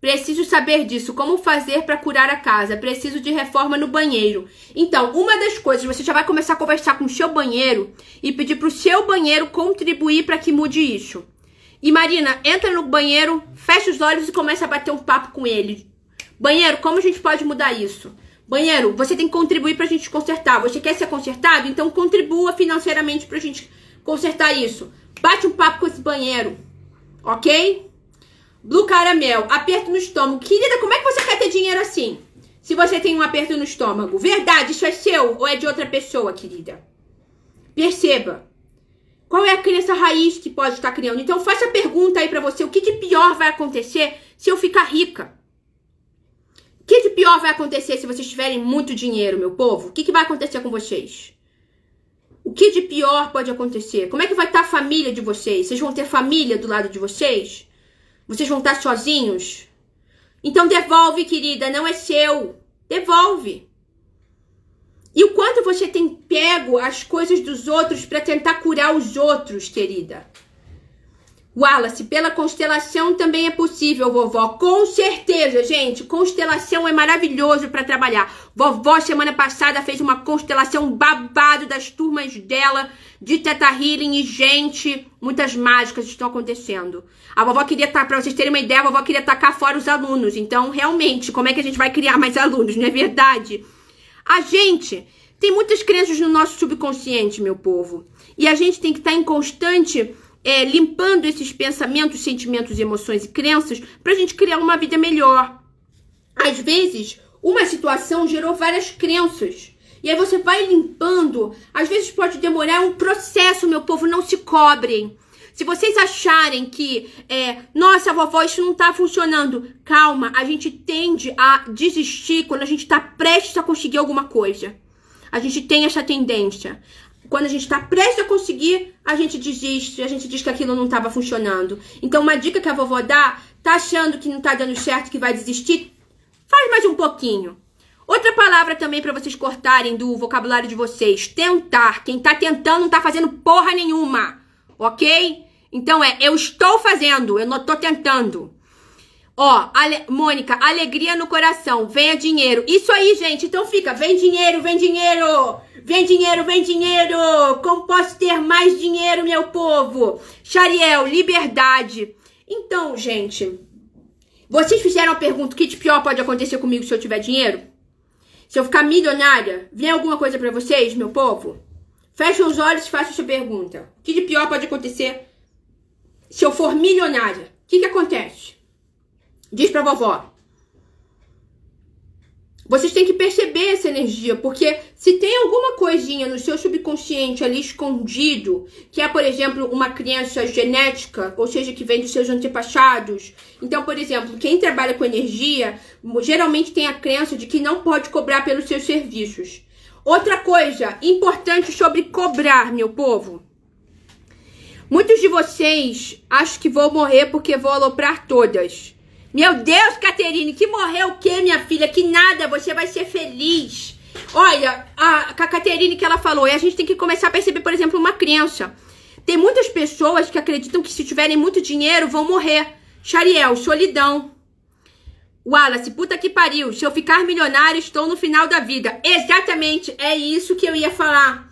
Preciso saber disso. Como fazer para curar a casa? Preciso de reforma no banheiro. Então, uma das coisas, você já vai começar a conversar com o seu banheiro e pedir para o seu banheiro contribuir para que mude isso. E Marina, entra no banheiro, fecha os olhos e começa a bater um papo com ele. Banheiro, como a gente pode mudar isso? Banheiro, você tem que contribuir pra gente consertar. Você quer ser consertado? Então contribua financeiramente pra gente consertar isso. Bate um papo com esse banheiro, ok? Blue Caramel, aperto no estômago. Querida, como é que você quer ter dinheiro assim? Se você tem um aperto no estômago. Verdade, isso é seu ou é de outra pessoa, querida? Perceba. Qual é a criança raiz que pode estar criando? Então faça a pergunta aí para você, o que de pior vai acontecer se eu ficar rica? O que de pior vai acontecer se vocês tiverem muito dinheiro, meu povo? O que, que vai acontecer com vocês? O que de pior pode acontecer? Como é que vai estar a família de vocês? Vocês vão ter família do lado de vocês? Vocês vão estar sozinhos? Então devolve, querida, não é seu. Devolve. E o quanto você tem pego as coisas dos outros para tentar curar os outros, querida? Wallace, pela constelação também é possível, vovó. Com certeza, gente. Constelação é maravilhoso para trabalhar. Vovó, semana passada, fez uma constelação babado das turmas dela de Teta Healing e, gente, muitas mágicas estão acontecendo. A vovó queria estar, tá, para vocês terem uma ideia, a vovó queria tacar fora os alunos. Então, realmente, como é que a gente vai criar mais alunos, não é verdade? A gente tem muitas crenças no nosso subconsciente, meu povo. E a gente tem que estar tá em constante é, limpando esses pensamentos, sentimentos, emoções e crenças para a gente criar uma vida melhor. Às vezes, uma situação gerou várias crenças. E aí você vai limpando. Às vezes pode demorar um processo, meu povo, não se cobrem. Se vocês acharem que, é, nossa, vovó, isso não tá funcionando, calma, a gente tende a desistir quando a gente tá prestes a conseguir alguma coisa. A gente tem essa tendência. Quando a gente está prestes a conseguir, a gente desiste, a gente diz que aquilo não estava funcionando. Então, uma dica que a vovó dá, tá achando que não tá dando certo, que vai desistir, faz mais um pouquinho. Outra palavra também para vocês cortarem do vocabulário de vocês: tentar. Quem tá tentando não tá fazendo porra nenhuma, ok? Então é, eu estou fazendo, eu não estou tentando. Ó, Ale, Mônica, alegria no coração, venha dinheiro. Isso aí, gente, então fica, vem dinheiro, vem dinheiro, vem dinheiro, vem dinheiro. Como posso ter mais dinheiro, meu povo? Chariel, liberdade. Então, gente, vocês fizeram a pergunta, o que de pior pode acontecer comigo se eu tiver dinheiro? Se eu ficar milionária, vem alguma coisa para vocês, meu povo? Fecha os olhos e faça essa pergunta. O que de pior pode acontecer se eu for milionária, o que, que acontece? Diz pra vovó. Vocês têm que perceber essa energia, porque se tem alguma coisinha no seu subconsciente ali escondido, que é, por exemplo, uma criança genética, ou seja, que vem dos seus antepassados. Então, por exemplo, quem trabalha com energia geralmente tem a crença de que não pode cobrar pelos seus serviços. Outra coisa importante sobre cobrar, meu povo. Muitos de vocês acham que vou morrer porque vou aloprar todas. Meu Deus, Caterine, que morreu o quê, minha filha? Que nada, você vai ser feliz. Olha, a, a Caterine que ela falou, e é, a gente tem que começar a perceber, por exemplo, uma crença. Tem muitas pessoas que acreditam que se tiverem muito dinheiro vão morrer. Chariel, solidão. Wallace, puta que pariu. Se eu ficar milionário, estou no final da vida. Exatamente, é isso que eu ia falar.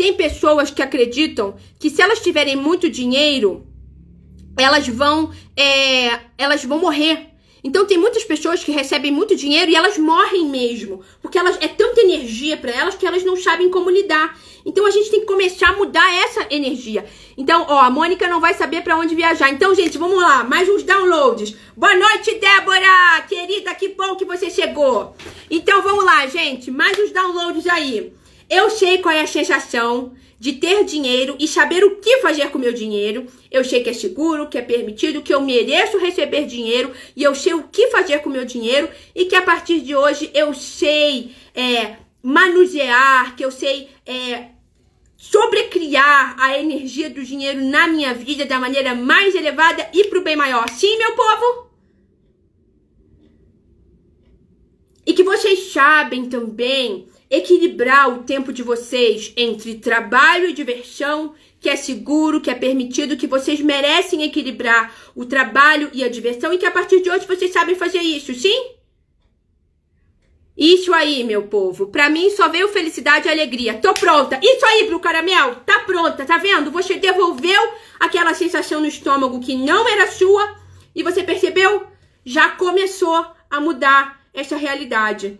Tem pessoas que acreditam que se elas tiverem muito dinheiro, elas vão, é, elas vão morrer. Então tem muitas pessoas que recebem muito dinheiro e elas morrem mesmo, porque elas é tanta energia para elas que elas não sabem como lidar. Então a gente tem que começar a mudar essa energia. Então, ó, a Mônica não vai saber para onde viajar. Então, gente, vamos lá, mais uns downloads. Boa noite, Débora, querida, que bom que você chegou. Então, vamos lá, gente, mais uns downloads aí. Eu sei qual é a sensação de ter dinheiro e saber o que fazer com meu dinheiro. Eu sei que é seguro, que é permitido, que eu mereço receber dinheiro e eu sei o que fazer com meu dinheiro e que a partir de hoje eu sei é, manusear, que eu sei é, sobrecriar a energia do dinheiro na minha vida da maneira mais elevada e para o bem maior. Sim, meu povo? E que vocês sabem também equilibrar o tempo de vocês entre trabalho e diversão, que é seguro, que é permitido, que vocês merecem equilibrar o trabalho e a diversão e que a partir de hoje vocês sabem fazer isso, sim? Isso aí, meu povo. Pra mim só veio felicidade e alegria. Tô pronta. Isso aí, pro Caramel. Tá pronta, tá vendo? Você devolveu aquela sensação no estômago que não era sua e você percebeu? Já começou a mudar essa realidade.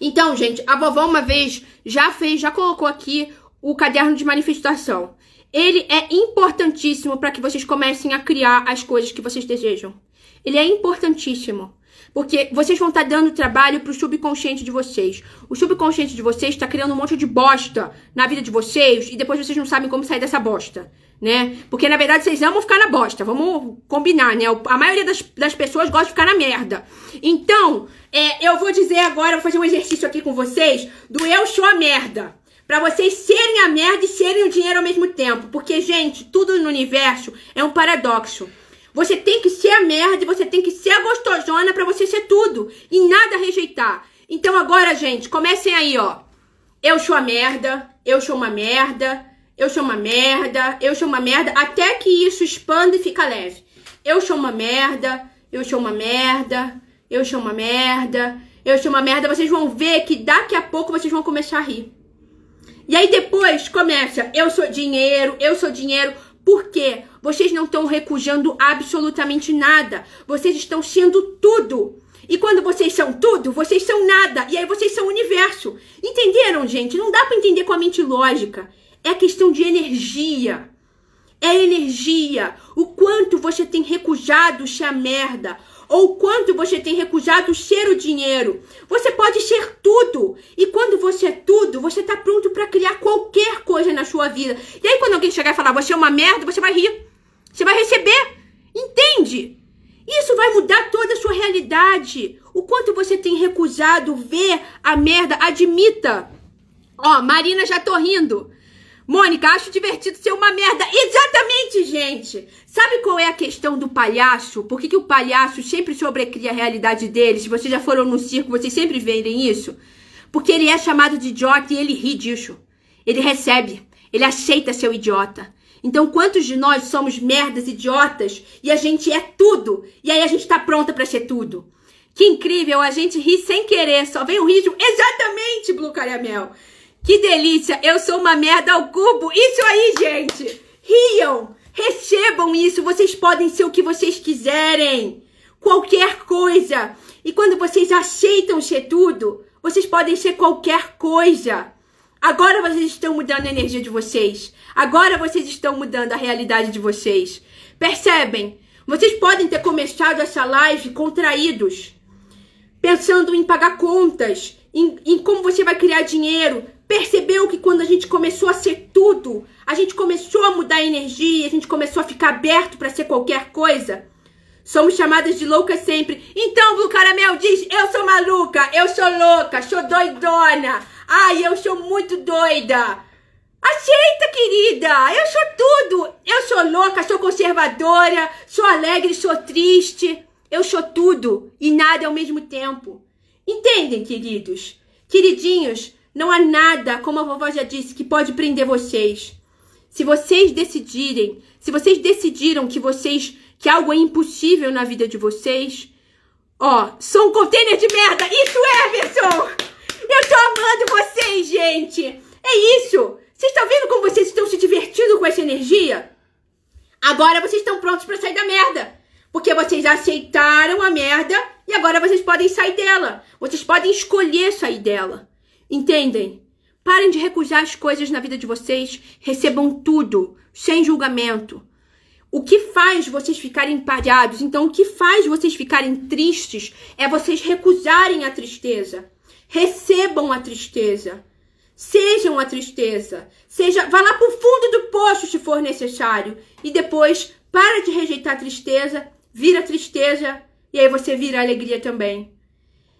Então, gente, a vovó uma vez já fez, já colocou aqui o caderno de manifestação. Ele é importantíssimo para que vocês comecem a criar as coisas que vocês desejam. Ele é importantíssimo. Porque vocês vão estar tá dando trabalho pro subconsciente de vocês. O subconsciente de vocês está criando um monte de bosta na vida de vocês e depois vocês não sabem como sair dessa bosta né? Porque na verdade vocês amam ficar na bosta, vamos combinar, né? A maioria das, das pessoas gosta de ficar na merda. Então, é, eu vou dizer agora, vou fazer um exercício aqui com vocês do eu sou a merda. Pra vocês serem a merda e serem o dinheiro ao mesmo tempo. Porque, gente, tudo no universo é um paradoxo. Você tem que ser a merda e você tem que ser a gostosona para você ser tudo e nada rejeitar. Então agora, gente, comecem aí, ó. Eu sou a merda, eu sou uma merda, eu sou uma merda, eu sou uma merda, até que isso expanda e fica leve. Eu sou uma merda, eu sou uma merda, eu sou uma merda, eu sou uma merda. Vocês vão ver que daqui a pouco vocês vão começar a rir. E aí depois começa, eu sou dinheiro, eu sou dinheiro. Por quê? Vocês não estão recusando absolutamente nada. Vocês estão sendo tudo. E quando vocês são tudo, vocês são nada. E aí vocês são o universo. Entenderam, gente? Não dá para entender com a mente lógica. É questão de energia. É energia. O quanto você tem recusado ser a merda. Ou quanto você tem recusado ser o dinheiro. Você pode ser tudo. E quando você é tudo, você tá pronto para criar qualquer coisa na sua vida. E aí, quando alguém chegar e falar, você é uma merda, você vai rir. Você vai receber. Entende? Isso vai mudar toda a sua realidade. O quanto você tem recusado ver a merda, admita. Ó, Marina já tô rindo. Mônica, acho divertido ser uma merda. Exatamente, gente! Sabe qual é a questão do palhaço? Por que, que o palhaço sempre sobrecria a realidade dele? Se vocês já foram no circo, vocês sempre verem isso? Porque ele é chamado de idiota e ele ri disso. Ele recebe, ele aceita ser o idiota. Então, quantos de nós somos merdas idiotas e a gente é tudo? E aí a gente tá pronta para ser tudo. Que incrível, a gente ri sem querer, só vem o riso. Exatamente, Blue Caramel. Que delícia! Eu sou uma merda ao cubo! Isso aí, gente! Riam! Recebam isso! Vocês podem ser o que vocês quiserem! Qualquer coisa! E quando vocês aceitam ser tudo, vocês podem ser qualquer coisa! Agora vocês estão mudando a energia de vocês. Agora vocês estão mudando a realidade de vocês. Percebem? Vocês podem ter começado essa live contraídos, pensando em pagar contas, em, em como você vai criar dinheiro, percebeu que quando a gente começou a ser tudo, a gente começou a mudar a energia, a gente começou a ficar aberto para ser qualquer coisa. Somos chamadas de loucas sempre. Então, Blue Caramel diz: Eu sou maluca, eu sou louca, sou doidona. Ai, eu sou muito doida. Aceita, querida! Eu sou tudo! Eu sou louca, sou conservadora, sou alegre, sou triste. Eu sou tudo e nada ao mesmo tempo. Entendem, queridos? Queridinhos, não há nada, como a vovó já disse, que pode prender vocês. Se vocês decidirem, se vocês decidiram que vocês que algo é impossível na vida de vocês, ó, sou um container de merda. Isso é, Everson. Eu tô amando vocês, gente. É isso. Vocês estão vendo como vocês estão se divertindo com essa energia? Agora vocês estão prontos para sair da merda. Porque vocês aceitaram a merda e agora vocês podem sair dela. Vocês podem escolher sair dela. Entendem? Parem de recusar as coisas na vida de vocês, recebam tudo, sem julgamento. O que faz vocês ficarem empalhados? Então, o que faz vocês ficarem tristes é vocês recusarem a tristeza. Recebam a tristeza. Sejam a tristeza. Seja, vá lá pro fundo do poço se for necessário. E depois, para de rejeitar a tristeza, vira a tristeza e aí você vira a alegria também.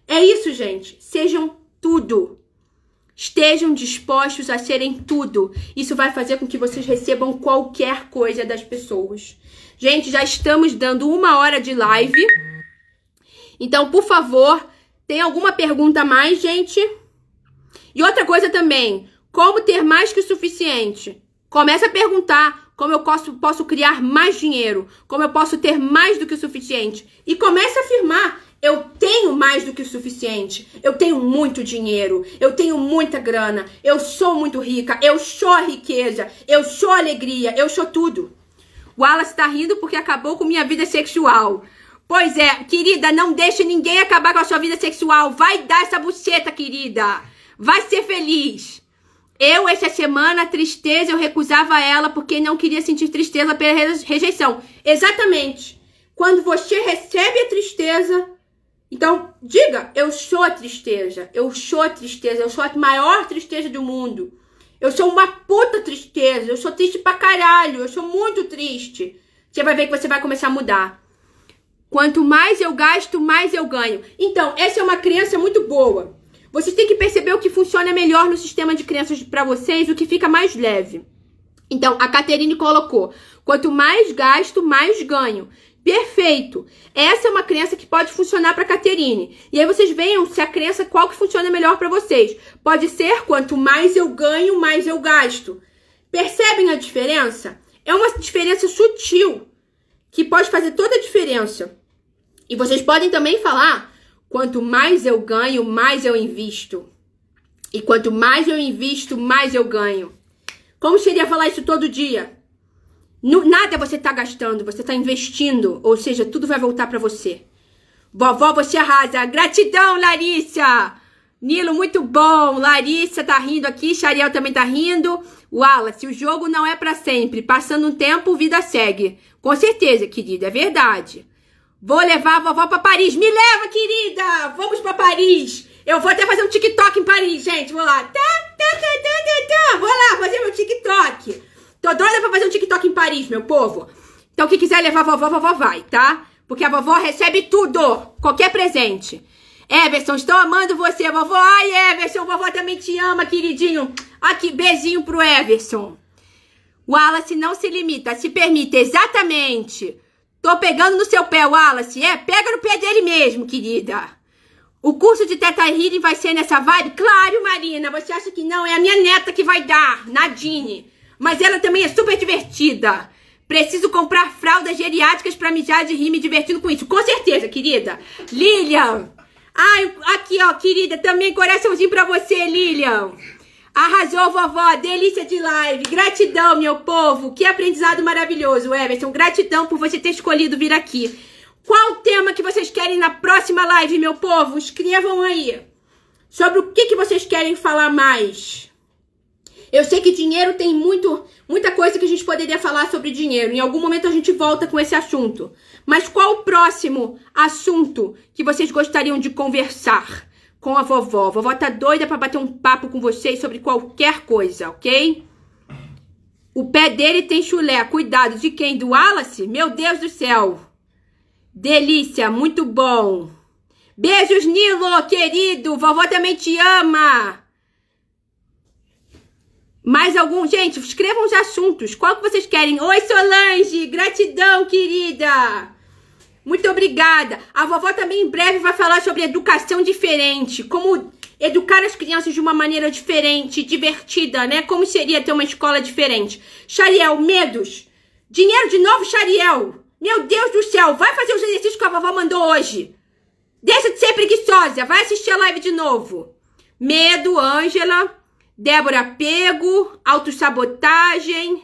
É isso, gente. Sejam tudo. Estejam dispostos a serem tudo. Isso vai fazer com que vocês recebam qualquer coisa das pessoas. Gente, já estamos dando uma hora de live. Então, por favor, tem alguma pergunta a mais, gente? E outra coisa também, como ter mais que o suficiente? Começa a perguntar como eu posso, posso criar mais dinheiro, como eu posso ter mais do que o suficiente. E começa a afirmar eu tenho mais do que o suficiente. Eu tenho muito dinheiro. Eu tenho muita grana. Eu sou muito rica. Eu sou riqueza. Eu sou alegria. Eu sou tudo. O Wallace está rindo porque acabou com minha vida sexual. Pois é, querida, não deixe ninguém acabar com a sua vida sexual. Vai dar essa buceta, querida. Vai ser feliz. Eu, essa semana, a tristeza, eu recusava ela porque não queria sentir tristeza pela rejeição. Exatamente. Quando você recebe a tristeza, então, diga, eu sou a tristeza, eu sou a tristeza, eu sou a maior tristeza do mundo. Eu sou uma puta tristeza, eu sou triste pra caralho, eu sou muito triste. Você vai ver que você vai começar a mudar. Quanto mais eu gasto, mais eu ganho. Então, essa é uma criança muito boa. Vocês têm que perceber o que funciona melhor no sistema de crianças para vocês, o que fica mais leve. Então, a Caterine colocou: quanto mais gasto, mais ganho. Perfeito. Essa é uma crença que pode funcionar para Caterine. E aí vocês vejam se a crença qual que funciona melhor para vocês. Pode ser quanto mais eu ganho, mais eu gasto. Percebem a diferença? É uma diferença sutil que pode fazer toda a diferença. E vocês podem também falar: quanto mais eu ganho, mais eu invisto. E quanto mais eu invisto, mais eu ganho. Como seria falar isso todo dia? No, nada você está gastando, você está investindo, ou seja, tudo vai voltar para você. Vovó, você arrasa. Gratidão, Larissa! Nilo, muito bom. Larissa tá rindo aqui, Xariel também tá rindo. Wallace, o jogo não é para sempre. Passando um tempo, vida segue. Com certeza, querida, é verdade. Vou levar a vovó para Paris. Me leva, querida! Vamos para Paris! Eu vou até fazer um TikTok em Paris, gente. Vou lá. tá, tá, tá, tá, tá. Vou lá fazer meu TikTok. Tô doida pra fazer um TikTok em Paris, meu povo. Então, quem quiser levar a vovó, a vovó vai, tá? Porque a vovó recebe tudo, qualquer presente. Everson, estou amando você, vovó. Ai, Everson, vovó também te ama, queridinho. Aqui, ah, beijinho pro Everson. Wallace não se limita, se permite, exatamente. Tô pegando no seu pé, Wallace. É, pega no pé dele mesmo, querida. O curso de Teta Healing vai ser nessa vibe? Claro, Marina. Você acha que não? É a minha neta que vai dar, Nadine mas ela também é super divertida. Preciso comprar fraldas geriátricas para mijar de rir me divertindo com isso. Com certeza, querida. Lilian. Ai, aqui, ó, querida, também coraçãozinho para você, Lilian. Arrasou, vovó. Delícia de live. Gratidão, meu povo. Que aprendizado maravilhoso, Everson. Gratidão por você ter escolhido vir aqui. Qual tema que vocês querem na próxima live, meu povo? Escrevam aí. Sobre o que, que vocês querem falar mais. Eu sei que dinheiro tem muito, muita coisa que a gente poderia falar sobre dinheiro. Em algum momento a gente volta com esse assunto. Mas qual o próximo assunto que vocês gostariam de conversar com a vovó? A vovó tá doida para bater um papo com vocês sobre qualquer coisa, ok? O pé dele tem chulé. Cuidado de quem? Do Wallace? Meu Deus do céu. Delícia, muito bom. Beijos, Nilo, querido. Vovó também te ama. Mais algum? Gente, escrevam os assuntos. Qual que vocês querem? Oi, Solange! Gratidão, querida! Muito obrigada. A vovó também em breve vai falar sobre educação diferente. Como educar as crianças de uma maneira diferente, divertida, né? Como seria ter uma escola diferente. Xariel, medos. Dinheiro de novo, Xariel. Meu Deus do céu, vai fazer os exercícios que a vovó mandou hoje. Deixa de ser preguiçosa, vai assistir a live de novo. Medo, Ângela. Débora Pego, autossabotagem.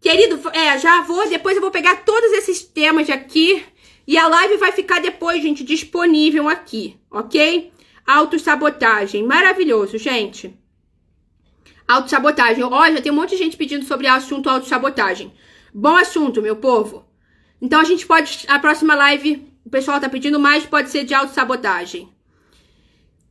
Querido, é, já vou, depois eu vou pegar todos esses temas aqui e a live vai ficar depois, gente, disponível aqui, ok? Autossabotagem, maravilhoso, gente. Autossabotagem, ó, já tem um monte de gente pedindo sobre o assunto autossabotagem. Bom assunto, meu povo. Então a gente pode, a próxima live, o pessoal tá pedindo mais, pode ser de autossabotagem.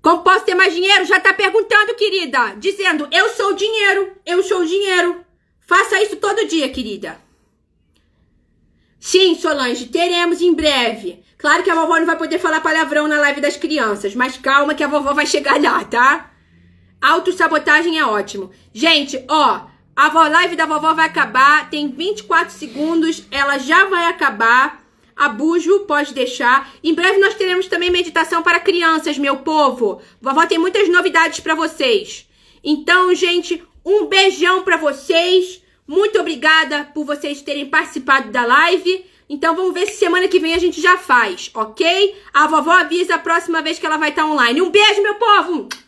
Como posso ter mais dinheiro? Já tá perguntando, querida. Dizendo, eu sou dinheiro, eu sou dinheiro. Faça isso todo dia, querida. Sim, Solange, teremos em breve. Claro que a vovó não vai poder falar palavrão na live das crianças, mas calma que a vovó vai chegar lá, tá? Autossabotagem é ótimo. Gente, ó, a live da vovó vai acabar, tem 24 segundos, ela já vai acabar. Abujo pode deixar. Em breve nós teremos também meditação para crianças, meu povo. Vovó tem muitas novidades para vocês. Então, gente, um beijão para vocês. Muito obrigada por vocês terem participado da live. Então vamos ver se semana que vem a gente já faz, ok? A vovó avisa a próxima vez que ela vai estar tá online. Um beijo, meu povo!